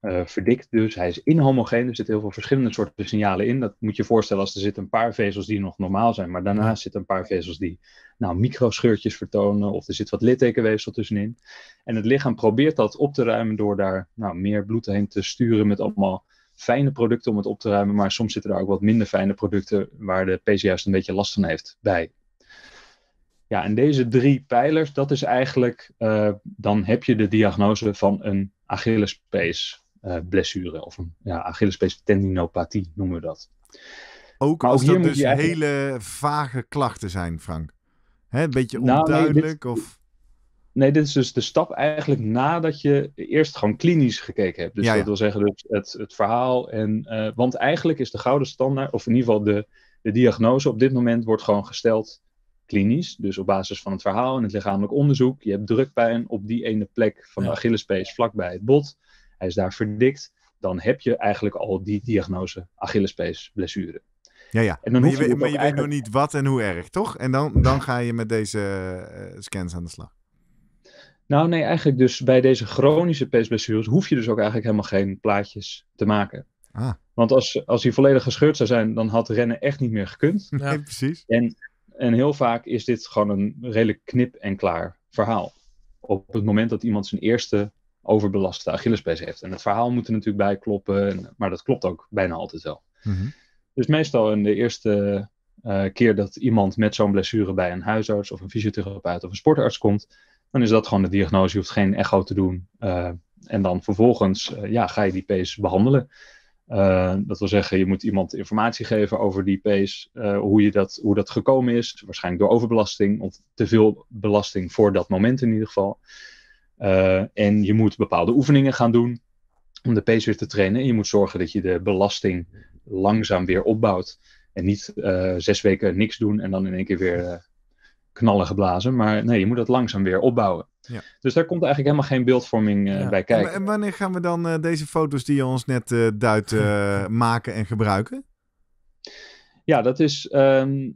A: eh, verdikt dus. Hij is inhomogeen, er zitten heel veel verschillende soorten signalen in. Dat moet je voorstellen als er zitten een paar vezels die nog normaal zijn, maar daarnaast zitten een paar vezels die nou, microscheurtjes vertonen of er zit wat littekenweefsel tussenin. En het lichaam probeert dat op te ruimen door daar nou, meer bloed heen te sturen met allemaal fijne producten om het op te ruimen, maar soms zitten er ook wat minder fijne producten waar de pees juist een beetje last van heeft bij. Ja, en deze drie pijlers, dat is eigenlijk, eh, dan heb je de diagnose van een Achillespees. Eh, blessure of een ja, Achillespees tendinopathie noemen we dat. Ook als dat dus hele
B: vage klachten zijn, Frank.
A: Hè, een beetje onduidelijk nee, dit... of... Nee, dit is dus de stap eigenlijk nadat je eerst gewoon klinisch gekeken hebt. Dus dat wil zeggen dus het, het verhaal. En, eh, want eigenlijk is de gouden standaard, of in ieder geval de, de diagnose op dit moment wordt gewoon gesteld klinisch. Dus op basis van het verhaal en het lichamelijk onderzoek. Je hebt drukpijn op die ene plek van de Achillespees vlakbij het bot hij is daar verdikt, dan heb je eigenlijk al die diagnose Achillespees blessure.
B: Ja, ja. En dan maar je, weet, je eigenlijk... nog niet wat en hoe erg, toch? En dan, dan ga je met deze eh, scans aan de slag.
A: Nou nee, eigenlijk dus bij deze chronische peesblessures hoef je dus ook eigenlijk helemaal geen plaatjes te maken. Ah. Want als, als hij volledig gescheurd zou zijn, dan had rennen echt niet meer gekund. Ja, precies. En, en heel vaak is dit gewoon een redelijk knip en klaar verhaal. Op het moment dat iemand zijn eerste overbelaste Achillespees heeft. En het verhaal moet er natuurlijk bij kloppen, maar dat klopt ook bijna altijd wel. Mhm. Dus meestal in de eerste eh, keer dat iemand met zo'n blessure bij een huisarts of een fysiotherapeut of een sportarts komt, dan is dat gewoon de diagnose. Je hoeft geen echo te doen. Eh, en dan vervolgens eh, ja, ga je die pees behandelen. dat wil zeggen, je moet iemand informatie geven over die pees, hoe, je dat, hoe dat gekomen is. Waarschijnlijk door overbelasting of te veel belasting voor dat moment in ieder geval. Eh, en je moet bepaalde oefeningen gaan doen om de pees weer te trainen. En je moet zorgen dat je de belasting langzaam weer opbouwt. En niet eh, zes weken niks doen en dan in één keer weer uh, knallen geblazen. Maar nee, je moet dat langzaam weer opbouwen. Ja. Dus daar komt eigenlijk helemaal geen beeldvorming bij kijken. En
B: wanneer gaan we dan deze foto's die je ons net duidt maken en
A: gebruiken? Ja, dat is ehm,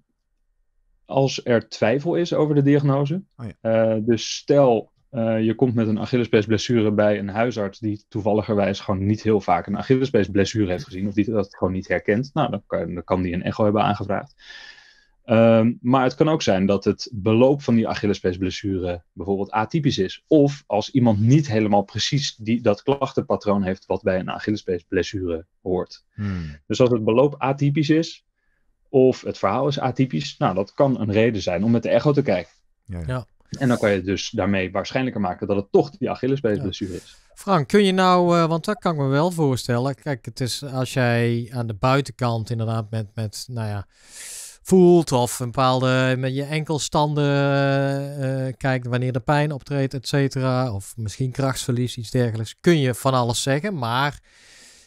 A: als er twijfel is over de diagnose. Oh ja. dus stel eh, je komt met een Achillespeesblessure bij een huisarts die toevalligerwijs gewoon niet heel vaak een Achillespeesblessure heeft gezien of die dat gewoon niet herkent. Nou, dan kan, dan kan die een echo hebben aangevraagd. Ehm, maar het kan ook zijn dat het beloop van die Achillespeesblessure bijvoorbeeld atypisch is. Of als iemand niet helemaal precies die, dat klachtenpatroon heeft wat bij een Achillespeesblessure hoort. Hmm. Dus als het beloop atypisch is, of het verhaal is atypisch, nou dat kan een reden zijn om met de echo te kijken. Ja. ja. En dan kan je dus daarmee waarschijnlijker maken dat het toch die Achillespeesblessure is.
D: Frank, kun je nou, eh, want dat kan ik me wel voorstellen. Kijk, het is als jij aan de buitenkant inderdaad met, met nou ja, voelt of een bepaalde met je enkelstanden uh, kijkt wanneer de pijn optreedt, et cetera. Of misschien krachtsverlies, iets dergelijks. Kun je van alles zeggen, maar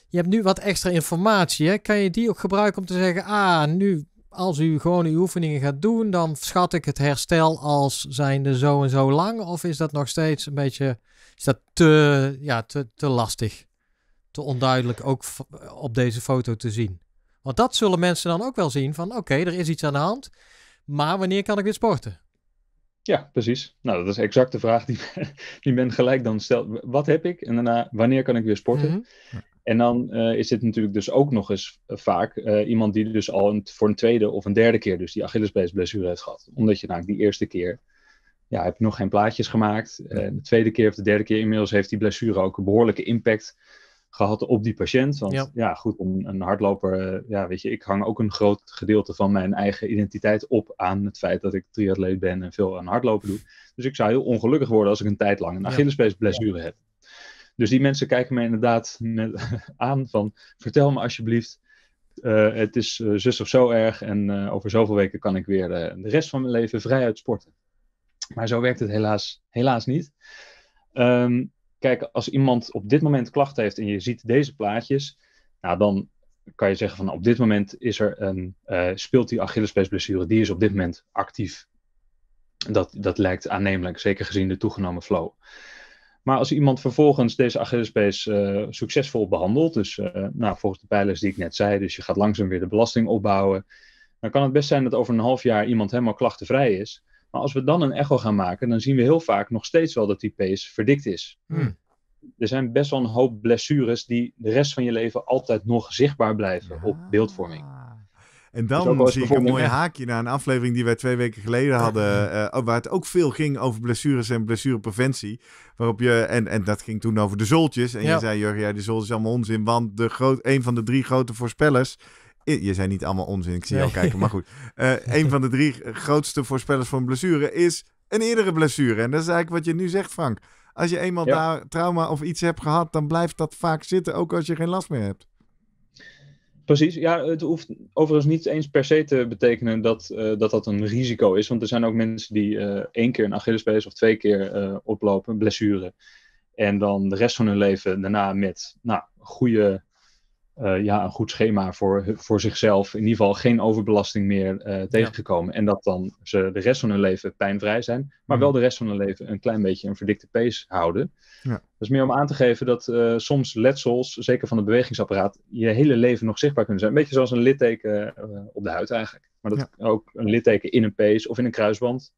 D: je hebt nu wat extra informatie. Kan je die ook gebruiken om te zeggen, ah, nu als u gewoon uw oefeningen gaat doen, dan schat ik het herstel als zijnde zo en zo lang. Of is dat nog steeds een beetje is dat te, ja, te, te lastig? Te onduidelijk ook op deze foto te zien. Want dat zullen mensen dan ook wel zien van oké, er is iets aan de hand. Maar wanneer kan ik weer sporten?
A: Ja, precies. Nou, dat is exact de vraag die, die men gelijk dan stelt. Wat heb ik? En daarna, wanneer kan ik weer sporten? Mhm. En dan eh, is dit natuurlijk dus ook nog eens eh, vaak eh, iemand die dus al voor een tweede of een derde keer dus die Achillespeesblessure heeft gehad. Omdat je namelijk nou die eerste keer, ja, heb nog geen plaatjes gemaakt. de tweede keer of de derde keer inmiddels heeft die blessure ook een behoorlijke impact gehad op die patiënt. Want ja, goed, een, een hardloper, ja, weet je, ik hang ook een groot gedeelte van mijn eigen identiteit op aan het feit dat ik triatleet ben en veel aan hardlopen doe. Dus ik zou heel ongelukkig worden als ik een tijd lang een Achillespeesblessure ja. heb. Dus die mensen kijken mij inderdaad aan van vertel me alsjeblieft, eh, het is eh, zus of zo erg en eh, over zoveel weken kan ik weer de rest van mijn leven vrij uit sporten. Maar zo werkt het helaas, helaas niet. Um, kijk, als iemand op dit moment klachten heeft en je ziet deze plaatjes, nou dan kan je zeggen van op dit moment is er een, speelt die Achillespeesblessure, die is op dit moment actief. Dat, dat lijkt aannemelijk, zeker gezien de toegenomen flow. Maar als iemand vervolgens deze agressiebeest eh, succesvol behandelt, dus eh, nou, volgens de pijlers die ik net zei, dus je gaat langzaam weer de belasting opbouwen, dan kan het best zijn dat over een half jaar iemand helemaal klachtenvrij is. Maar als we dan een echo gaan maken, dan zien we heel vaak nog steeds wel dat die pees verdikt is. Hmm. Er zijn best wel een hoop blessures die de rest van je leven altijd nog zichtbaar blijven op ah. beeldvorming.
B: En dan zie ik een mooi haakje naar een aflevering die wij twee weken geleden hadden. Eh, oh, waar het ook veel ging over blessures en blessurepreventie. Waarop je, en, en dat ging toen over de zoltjes En ja. je zei, Jurgen, ja, de zoltjes is allemaal onzin. Want de groot, een van de drie grote voorspellers. Je zei niet allemaal onzin, ik zie jou kijken, maar goed. Eh, een van de drie grootste voorspellers voor een blessure is een eerdere blessure. En dat is eigenlijk wat je nu zegt, Frank. Als je eenmaal daar trauma of iets hebt gehad, dan blijft dat vaak zitten, ook als je geen last meer hebt.
A: Precies, ja, het hoeft overigens niet eens per se te betekenen dat eh, dat, dat een risico is. Want er zijn ook mensen die eh, één keer een Achillespees of twee keer uh, oplopen, blessure. En dan de rest van hun leven daarna met nou, goede eh, ja, een goed schema voor, voor zichzelf. In ieder geval geen overbelasting meer eh, tegengekomen. En dat dan ze de rest van hun leven pijnvrij zijn. Maar mm. wel de rest van hun leven een klein beetje een verdikte pees houden. Ja. Dat is meer om aan te geven dat eh, soms letsels, zeker van het bewegingsapparaat, je hele leven nog zichtbaar kunnen zijn. Een beetje zoals een litteken op de huid eigenlijk. Maar dat ook een litteken in een pees of in een kruisband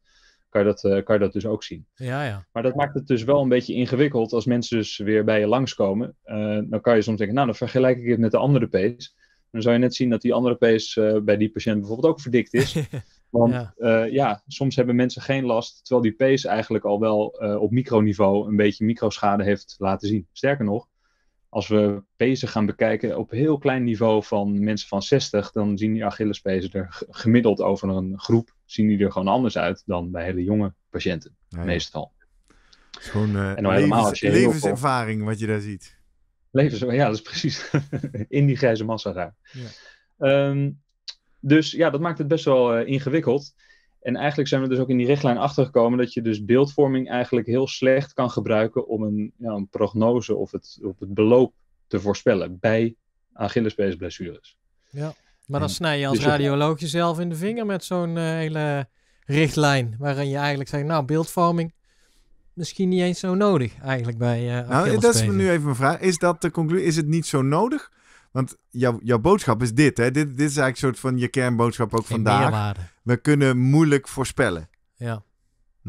A: kan je dat, eh, kan je dat dus ook zien. Ja, ja. Maar dat maakt het dus wel een beetje ingewikkeld als mensen dus weer bij je langskomen. Eh, dan kan je soms denken, nou dan vergelijk ik het met de andere pees. Dan zou je net zien dat die andere pees eh, bij die patiënt bijvoorbeeld ook verdikt is. Want ja. ja. soms hebben mensen geen last, terwijl die pees eigenlijk al wel uh, op microniveau een beetje microschade heeft laten zien. Sterker nog, als we pezen gaan bekijken op heel klein niveau van mensen van 60, dan zien die Achillespezen er gemiddeld over een groep zien die er gewoon anders uit dan bij hele jonge patiënten, meestal. Het is gewoon uh, levenservaring wat je daar ziet. Levens, ja, dat is precies in die grijze massa daar. Ja. Ehm, dus ja, dat maakt het best wel eh, ingewikkeld. En eigenlijk zijn we dus ook in die richtlijn achtergekomen dat je dus beeldvorming eigenlijk heel slecht kan gebruiken om een, een prognose of het, op het beloop te voorspellen bij Achillespeesblessures.
C: Ja.
D: Maar dan snij je als dus radioloog jezelf in de vinger met zo'n eh, hele richtlijn. Waarin je eigenlijk zegt, nou, beeldvorming misschien niet eens zo nodig eigenlijk bij uh, Nou, dat is nu
B: even mijn vraag. Is dat de conclusie? Is het niet zo nodig? Want jouw, jouw boodschap is dit, hè? Dit, dit is eigenlijk een soort van je kernboodschap ook vandaag. We kunnen moeilijk voorspellen. Ja.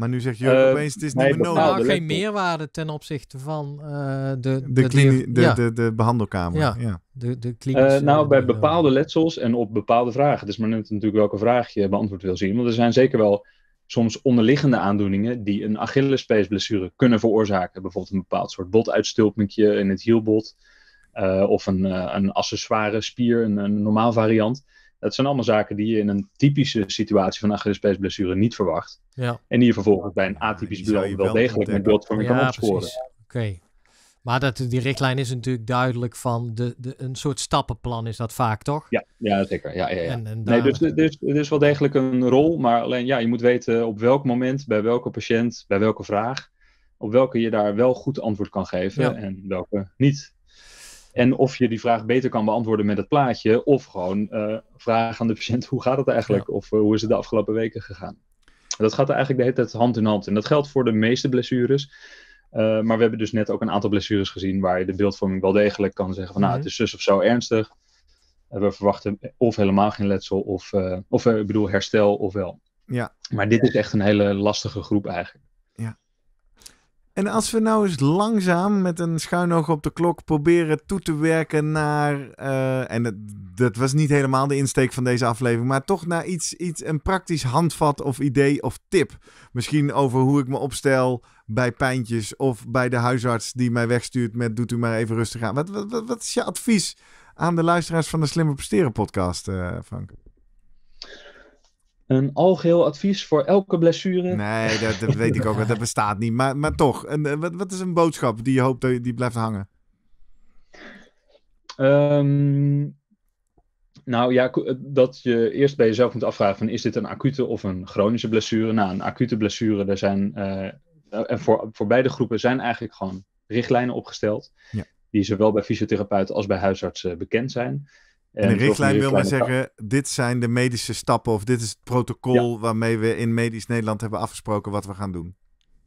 B: Maar nu zeg je eh, opeens, het is niet meer nodig.
D: Nou, geen meerwaarde ten opzichte van eh,
B: de, de, de, behandelkamer. Ja, ja.
D: De, de eh, nou,
A: bij bepaalde letsels en op bepaalde vragen. Dus maar net natuurlijk welke vraag je beantwoord wil zien. Want er zijn zeker wel soms onderliggende aandoeningen die een Achillespeesblessure kunnen veroorzaken. Bijvoorbeeld een bepaald soort botuitstulpingje in het hielbot. of een, een accessoire spier, een normaal variant. Dat zijn allemaal zaken die je in een typische situatie van blessure niet verwacht. Ja. En die je vervolgens bij een atypisch ja, wel, degelijk met beeldvorming kan opsporen.
D: Oké. Maar dat, die richtlijn is natuurlijk duidelijk van de, de, een soort stappenplan is dat vaak,
A: toch? Ja, ja zeker. Ja, ja, ja. nee, dus, dus, dus er is wel degelijk een rol, maar alleen ja, je moet weten op welk moment, bij welke patiënt, bij welke vraag, op welke je daar wel goed antwoord kan geven en welke niet. En of je die vraag beter kan beantwoorden met het plaatje, of gewoon eh, vragen aan de patiënt hoe gaat het eigenlijk, of eh, hoe is het de afgelopen weken gegaan. dat gaat eigenlijk de hele tijd hand in hand. En dat geldt voor de meeste blessures. Eh, maar we hebben dus net ook een aantal blessures gezien waar je de beeldvorming wel degelijk kan zeggen van nou het mhm. is zus of zo ernstig. we verwachten of helemaal geen letsel of, of ik bedoel herstel of wel. Ja. Maar dit is echt een hele lastige groep eigenlijk.
B: En als we nou eens langzaam met een schuin oog op de klok proberen toe te werken naar. Eh, en dat, was niet helemaal de insteek van deze aflevering, maar toch naar iets, iets, een praktisch handvat of idee of tip. Misschien over hoe ik me opstel bij pijntjes of bij de huisarts die mij wegstuurt met: Doet u maar even rustig aan. Wat, wat, wat is je advies aan de luisteraars van de Slimmer Presteren podcast, uh, Frank? een algeheel advies voor elke blessure. Nee, dat, dat weet ik ook, dat bestaat niet. Maar, maar toch, een, eh, wat, is een boodschap die je hoopt dat die blijft hangen?
A: Ehm, nou ja, eh, dat je eerst bij jezelf moet afvragen: van, is dit een acute of een chronische blessure? Nou, een acute blessure, daar zijn. Eh, en voor, voor beide groepen zijn eigenlijk gewoon richtlijnen opgesteld. Ja. Die zowel bij fysiotherapeuten als bij huisartsen bekend zijn. En de richtlijn wil maar zeggen,
B: dit zijn de medische stappen of dit is het protocol waarmee we in Medisch Nederland hebben afgesproken wat we gaan doen.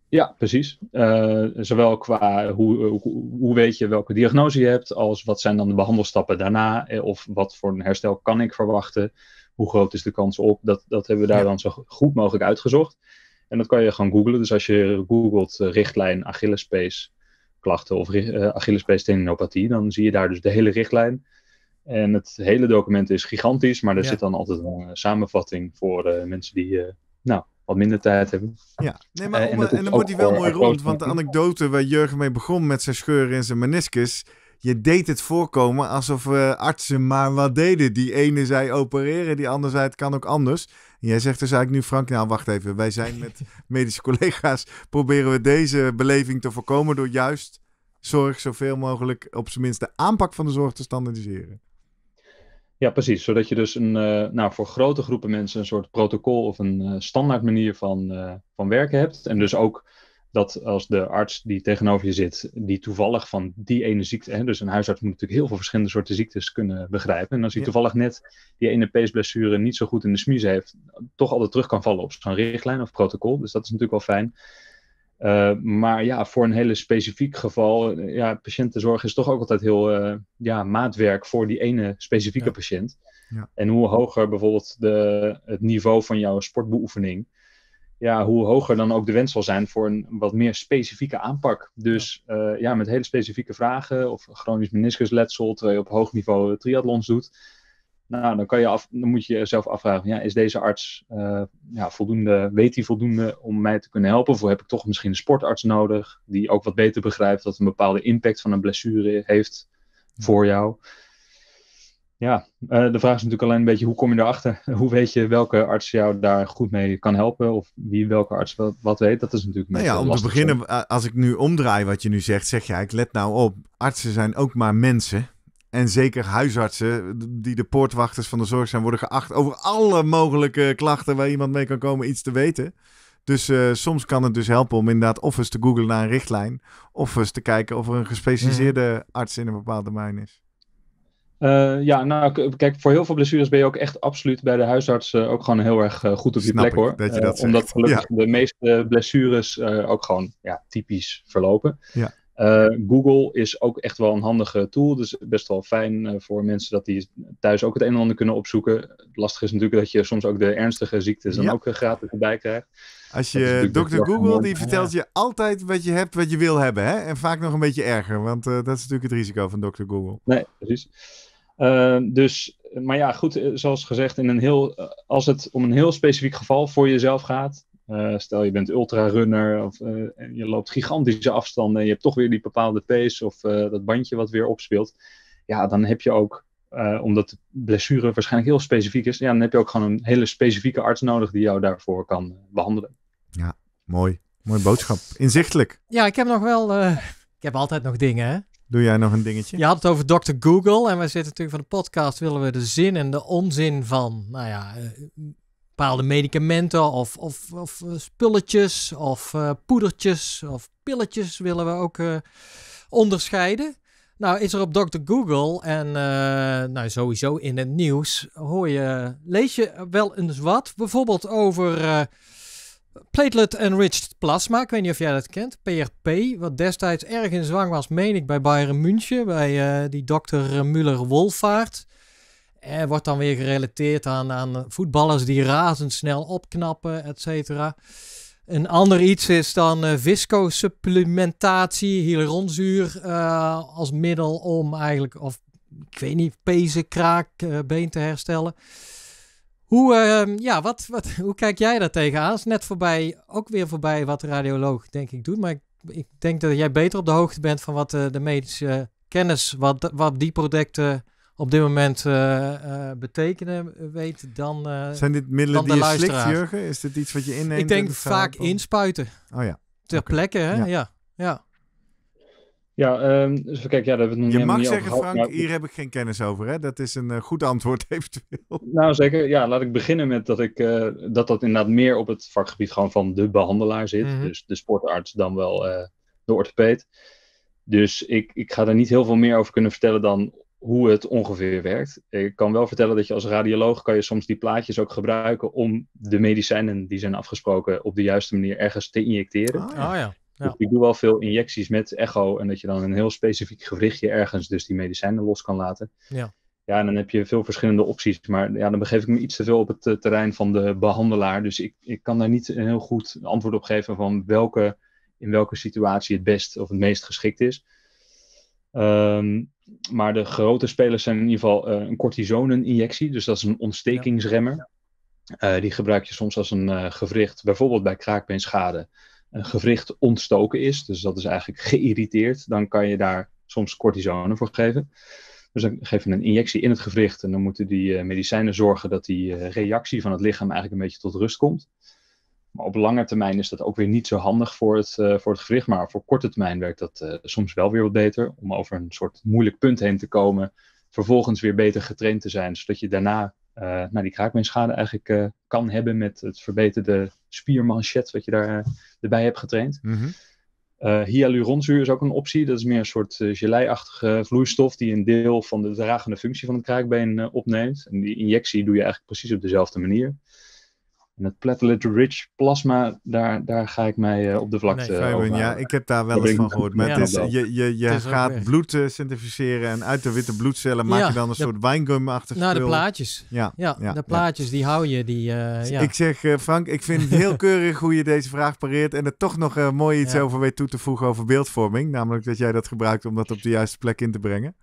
A: Ja, precies. Eh, zowel qua hoe, hoe weet je welke diagnose je hebt, als wat zijn dan de behandelstappen daarna, eh, of wat voor een herstel kan ik verwachten, hoe groot is de kans op, dat, dat hebben we daar dan zo goed mogelijk uitgezocht. En dat kan je gewoon googlen. Dus als je googelt eh, richtlijn Achillespees klachten of uh, Achillespees tendinopathie, dan zie je daar dus de hele richtlijn. En het hele document is gigantisch, maar er zit dan altijd een samenvatting voor eh, mensen die eh, nou, wat minder tijd hebben. Ja, nee, maar eh, en, dan wordt die wel mooi rond, want de
B: anekdote waar Jurgen mee begon met zijn scheuren in zijn meniscus. Je deed het voorkomen alsof uh, artsen maar wat deden. Die ene zei opereren, die ander zei het kan ook anders. En jij zegt dus eigenlijk nu, Frank, nou wacht even. Wij zijn met medische collega's, proberen we deze beleving te voorkomen door juist zorg zoveel mogelijk, op zijn minst de aanpak van de zorg te standaardiseren.
A: Ja, precies. Zodat je dus een, eh, nou, voor grote groepen mensen een soort protocol of een eh, standaard manier van, eh, van werken hebt. En dus ook dat als de arts die tegenover je zit, die toevallig van die ene ziekte. Hè, dus een huisarts moet natuurlijk heel veel verschillende soorten ziektes kunnen begrijpen. En als hij toevallig net die ene peesblessure niet zo goed in de smiezen heeft, toch altijd terug kan vallen op zo'n richtlijn of protocol. Dus dat is natuurlijk wel fijn. Eh, maar ja, voor een hele specifiek geval, eh, ja, patiëntenzorg is toch ook altijd heel eh, ja, maatwerk voor die ene specifieke patiënt. Ja. En hoe hoger bijvoorbeeld de, het niveau van jouw sportbeoefening, ja, hoe hoger dan ook de wens zal zijn voor een wat meer specifieke aanpak. Dus ja, ja met hele specifieke vragen of chronisch meniscusletsel, terwijl je op hoog niveau triathlons doet nou, dan, kan je af, dan moet je jezelf afvragen: ja, is deze arts eh, ja, voldoende, weet hij voldoende om mij te kunnen helpen? Of heb ik toch misschien een sportarts nodig die ook wat beter begrijpt dat een bepaalde impact van een blessure heeft voor jou? Ja, eh, de vraag is natuurlijk alleen een beetje hoe kom je erachter? Hoe weet je welke arts jou daar goed mee kan helpen? Of wie welke arts wat, weet? Dat is natuurlijk nou ja, om te beginnen,
B: eh, als ik nu omdraai wat je nu zegt, zeg jij: ik let nou op, artsen zijn ook maar mensen. En zeker huisartsen, die de poortwachters van de zorg zijn, worden geacht over alle mogelijke klachten waar iemand mee kan komen iets te weten. Dus eh, soms kan het dus helpen om inderdaad of eens te googlen naar een richtlijn, of eens te kijken of er een gespecialiseerde mhm. arts in een bepaald domein is.
A: Eh, ja, nou kijk, voor heel veel blessures ben je ook echt absoluut bij de huisarts eh, ook gewoon heel erg goed op Snap je plek hoor. omdat gelukkig de meeste blessures ook gewoon ja, typisch verlopen. Ja. Eh, Google is ook echt wel een handige tool. Dus best wel fijn eh, voor mensen dat die thuis ook het een en ander kunnen opzoeken. Lastig is natuurlijk dat je soms ook de ernstige ziektes dan ook eh, gratis erbij krijgt. Als je dokter Google, die vertelt je
B: altijd wat je hebt, wat je wil hebben. Hè? En vaak nog een beetje
A: erger, want dat is natuurlijk het risico van Dr. Google. Nee, precies. dus, maar ja, goed, zoals gezegd, in een heel, als het om een heel specifiek geval voor jezelf gaat, eh, stel je bent ultrarunner of eh, en je loopt gigantische afstanden en je hebt toch weer die bepaalde pace of eh, dat bandje wat weer opspeelt. Ja, dan heb je ook, omdat de blessure waarschijnlijk heel specifiek is, ja, dan heb je ook gewoon een hele specifieke arts nodig die jou daarvoor kan behandelen. Ja, mooi.
B: Mooie boodschap. Inzichtelijk.
D: Ja, ik heb nog wel, ik heb altijd nog dingen
B: Doe jij nog een dingetje?
D: Je had het over Dr. Google. En wij zitten natuurlijk van de podcast. Willen we de zin en de onzin van nou ja, bepaalde medicamenten of, of, of eh, spulletjes of eh, poedertjes of pilletjes willen we ook eh, onderscheiden. Nou is er op Dr. Google en nou, sowieso in het nieuws hoor je, lees je wel eens wat. Bijvoorbeeld over platelet enriched plasma. Ik weet niet of jij dat kent. PRP, wat destijds erg in zwang was, meen ik, bij Bayern München. Bij die dokter Müller-Wolvaart eh, wordt dan weer gerelateerd aan, aan voetballers die razendsnel opknappen, et cetera. Een ander iets is dan uh, visco-supplementatie, hyaluronzuur eh, als middel om eigenlijk, of ik weet niet, pezen, kraakbeen eh, te herstellen. Hoe, ehm, ja, wat, wat, hoe kijk jij daar tegenaan? Is net voorbij, ook weer voorbij wat de radioloog denk ik doet, maar ik, ik denk dat jij beter op de hoogte bent van wat de medische kennis, wat, wat die producten op dit moment eh, eh, betekenen weet dan eh, Zijn dit middelen die je slikt, Jurgen? Is dit iets wat je inneemt? Ik denk vaak inspuiten. Oh ja. Ter plekke, hè? Ja. ja.
A: ja. Ehm, dus kijk, ja, daar hebben we nog Je mag zeggen, Frank, hier heb ik geen kennis over. Hè? Dat is een goed antwoord, eventueel. Nou, zeker. Ja, laat ik beginnen met dat ik, dat, dat inderdaad meer op het vakgebied gewoon van de behandelaar zit. Mhm. Dus de sportarts dan wel de orthopeed. Dus ik, ik ga daar niet heel veel meer over kunnen vertellen dan hoe het ongeveer werkt. Ik kan wel vertellen dat je als radioloog kan je soms die plaatjes ook gebruiken om de medicijnen die zijn afgesproken op de juiste manier ergens te injecteren. Ah, ja. Ah, dus ja. ik doe wel veel injecties met echo en dat je dan een heel specifiek gewrichtje ergens dus die medicijnen los kan laten. Ja. Ja, en dan heb je veel verschillende opties, maar ja, dan begeef ik me iets te veel op het eh, terrein van de behandelaar. Dus ik, ik kan daar niet een heel goed antwoord op geven van welke, in welke situatie het best of het meest geschikt is. Um, maar de grote spelers zijn in ieder geval uh, een cortisone-injectie. Dus dat is een ontstekingsremmer. Eh, die gebruik je soms als een eh, gewricht, bijvoorbeeld bij kraakbeenschade, een gewricht ontstoken is. Dus dat is eigenlijk geïrriteerd. Dan kan je daar soms cortisone voor geven. Dus dan geven een injectie in het gewricht. En dan moeten die medicijnen zorgen dat die reactie van het lichaam eigenlijk een beetje tot rust komt. Maar op lange termijn is dat ook weer niet zo handig voor het, uh, voor het gewricht. Maar voor korte termijn werkt dat eh, soms wel weer wat beter. Om over een soort moeilijk punt heen te komen. Vervolgens weer beter getraind te zijn. Zodat je daarna nou, die kraakbeenschade eigenlijk kan hebben met het verbeterde spiermanchet wat je daar, erbij hebt getraind. Mm hyaluronzuur is ook een optie. Dat is meer een soort uh, achtige vloeistof die een deel van de dragende functie van het kraakbeen opneemt. En die injectie doe je eigenlijk precies op dezelfde manier. En het platelet-rich plasma, daar, daar ga ik mij eh, op de vlakte nee, Ja, ik heb daar wel eens van gehoord. het is, je,
B: je, je gaat bloed eh, centrifugeren en uit de witte bloedcellen maak je dan een soort wijngum achter Nou, de plaatjes. Ja, ja, de
D: plaatjes, die hou je. Die, eh, Ik zeg, Frank, ik vind het heel
B: keurig hoe je deze vraag pareert en er toch nog mooi iets over weet toe te voegen over beeldvorming. Namelijk dat jij dat gebruikt om dat op de juiste plek in te brengen.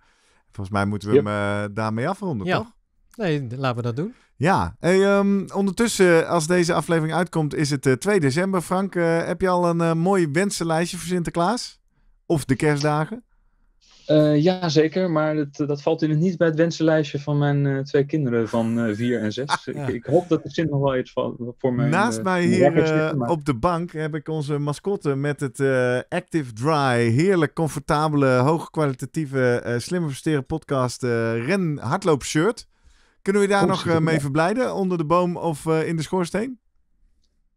B: Volgens mij moeten we hem daarmee afronden, Ja,
D: Nee, laten we dat doen.
B: Ja, hey, ehm, ondertussen, eh, als deze aflevering uitkomt, is het 2 eh, december. Frank, eh, heb je al een mooi wensenlijstje voor Sinterklaas? Of de kerstdagen?
A: ja, zeker. Maar het, dat valt in het niet bij het wensenlijstje van mijn twee kinderen van 4 en 6. Ah, ik, ik, hoop dat er zin nog wel iets voor mij. Naast mij hier op
B: de bank heb ik onze mascotte met het Active Dry. Heerlijk comfortabele, hoogkwalitatieve, slimme versteren podcast Ren Hardloop Shirt. Kunnen we daar nog eh, mee verblijden? Onder de boom of eh, in de schoorsteen?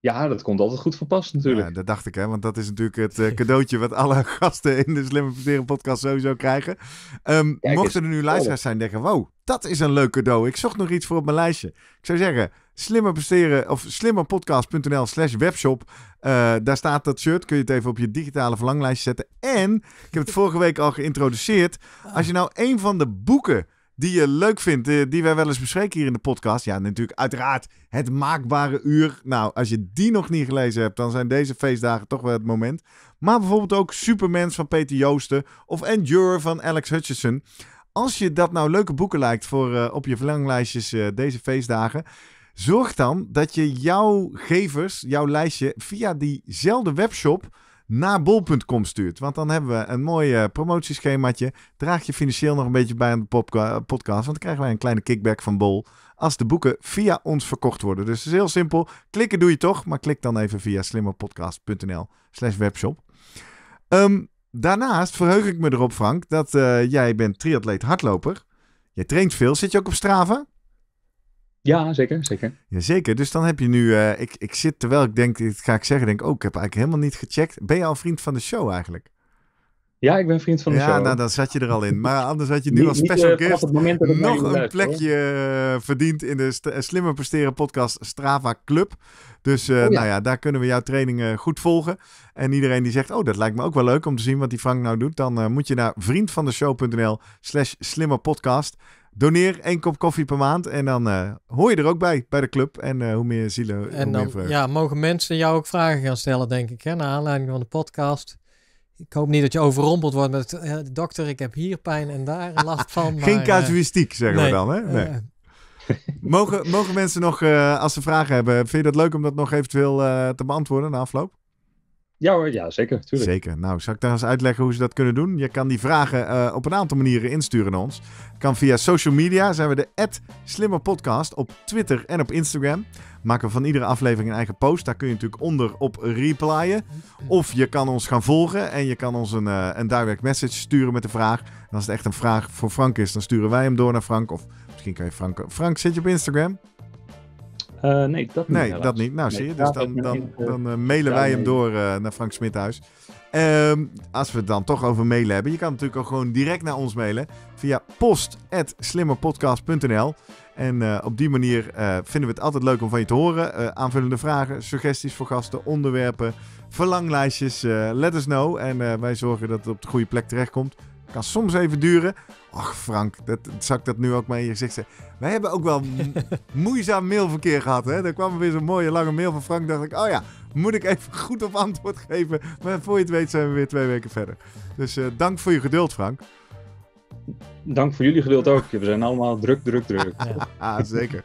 B: Ja, dat komt altijd goed van pas natuurlijk. Ja, dat dacht ik, hè, want dat is natuurlijk het eh, cadeautje wat alle gasten in de Slimme Verteren podcast sowieso krijgen. Ehm, mochten er nu luisteraars zijn denken, wow, dat is een leuk cadeau. Ik zocht nog iets voor op mijn lijstje. Ik zou zeggen, slimmer of slimmerpodcast.nl slash webshop. daar staat dat shirt. Kun je het even op je digitale verlanglijstje zetten. En, ik heb het vorige week al geïntroduceerd. Oh. Als je nou een van de boeken die je leuk vindt, eh, die wij wel eens bespreken hier in de podcast. Ja, natuurlijk uiteraard het maakbare uur. Nou, als je die nog niet gelezen hebt, dan zijn deze feestdagen toch wel het moment. Maar bijvoorbeeld ook Supermens van Peter Joosten of Endure van Alex Hutchinson. Als je dat nou leuke boeken lijkt voor eh, op je verlanglijstjes eh, deze feestdagen, zorg dan dat je jouw gevers, jouw lijstje via diezelfde webshop naar bol.com stuurt. Want dan hebben we een mooi eh, promotieschemaatje. Draag je financieel nog een beetje bij aan de podcast. Want dan krijgen wij een kleine kickback van Bol. Als de boeken via ons verkocht worden. Dus het is heel simpel. Klikken doe je toch. Maar klik dan even via slimmerpodcast.nl slash webshop. Ehm, daarnaast verheug ik me erop Frank. Dat eh, jij bent triatleet hardloper. Jij traint veel. Zit je ook op Strava? Ja, zeker, zeker. zeker. dus dan heb je nu... Eh, ik, ik zit, terwijl ik denk, dit ga ik zeggen, denk ook, oh, ik heb eigenlijk helemaal niet gecheckt. Ben je al vriend van de show eigenlijk? Ja, ik ben vriend van de show. Ja, nou, dan zat je er al in. Maar anders had je nu als special eh, guest nog een plekje eh, verdiend in de Slimmer Presteren podcast Strava Club. Dus oh nou ja, daar kunnen we jouw trainingen goed volgen. En iedereen die zegt, oh, dat lijkt me ook wel leuk om te zien wat die Frank nou doet. Dan moet je naar vriendvandeshow.nl slash slimmerpodcast. Doneer één kop koffie per maand en dan eh, hoor je er ook bij, bij de club. En eh, hoe meer zielen, hoe meer vreugde.
D: Ja, mogen mensen jou ook vragen gaan stellen, denk ik, hè, naar aanleiding van de podcast. Ik hoop niet dat je overrompeld wordt met, eh, dokter, ik heb hier pijn en daar last van. Geen casuïstiek, zeggen we dan, hè? Nee.
B: mogen, mogen mensen nog, als ze vragen hebben, vind je dat leuk om dat nog eventueel te beantwoorden na afloop?
A: Ja hoor, ja, zeker. Tuurlijk. Zeker.
B: Nou, zal ik daar eens uitleggen hoe ze dat kunnen doen? Je kan die vragen eh, op een aantal manieren insturen naar ons. Kan via social media, zijn we de @slimmerpodcast op Twitter en op Instagram. Maken we van iedere aflevering een eigen post. Daar kun je natuurlijk onder op replyen. Of je kan ons gaan volgen en je kan ons een, eh, een direct message sturen met de vraag. En als het echt een vraag voor Frank is, dan sturen wij hem door naar Frank. Of misschien kan je Frank... Frank, zit je op Instagram? Eh, nee, dat niet. Nee, dat niet. Nou, zie je. Dus dan, dan, eh, eh, mailen wij hem door naar Frank Smithuis. Ehm, als we het dan toch over mailen hebben, je kan natuurlijk ook gewoon direct naar ons mailen via post.slimmerpodcast.nl. En op die manier vinden we het altijd leuk om van je te horen. aanvullende vragen, suggesties voor gasten, onderwerpen, verlanglijstjes. let us know. En wij zorgen dat het op de goede plek terechtkomt. Kan soms even duren, Ach Frank, dat, zou dat nu ook maar in je gezicht zeggen. Wij hebben ook wel moeizaam mailverkeer gehad. Hè? Er kwam weer zo'n mooie lange mail van Frank. dacht ik, oh ja, moet ik even goed op antwoord geven. Maar voor je het weet zijn we weer twee weken verder. Dus eh, dank voor je geduld, Frank.
A: Dank voor jullie geduld ook. We zijn allemaal druk, druk, druk. ja, ah, zeker.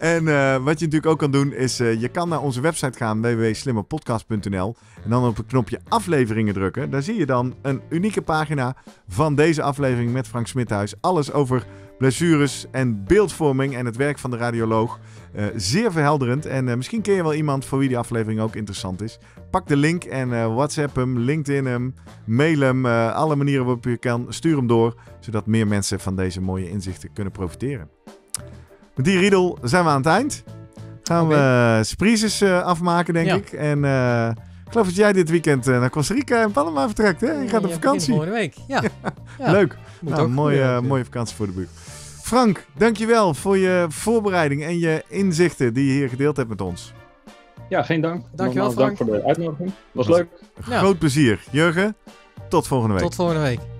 B: En eh, wat je natuurlijk ook kan doen is, eh, je kan naar onze website gaan, www.slimmerpodcast.nl. En dan op het knopje afleveringen drukken. Daar zie je dan een unieke pagina van deze aflevering met Frank Smithuis. Alles over blessures en beeldvorming en het werk van de radioloog. Eh, zeer verhelderend. En misschien ken je wel iemand voor wie die aflevering ook interessant is. Pak de link en WhatsApp hem, LinkedIn hem, mail hem. alle manieren waarop je kan, stuur hem door. Zodat meer mensen van deze mooie inzichten kunnen profiteren die riedel zijn we aan het eind. Gaan we eh, surprises eh, afmaken, denk ik. En eh, ik geloof dat jij dit weekend naar Costa Rica en Panama vertrekt, hè? Je gaat op vakantie. Volgende week, ja. Leuk. Nou, mooie, mooie vakantie voor de buurt. Frank, dankjewel voor je voorbereiding en je inzichten die je hier gedeeld hebt met ons.
A: Ja, geen dank. Dankjewel, je Frank. Dank voor de uitnodiging.
B: Was, Was leuk. Groot plezier. Jurgen, tot volgende week. Tot
D: volgende week.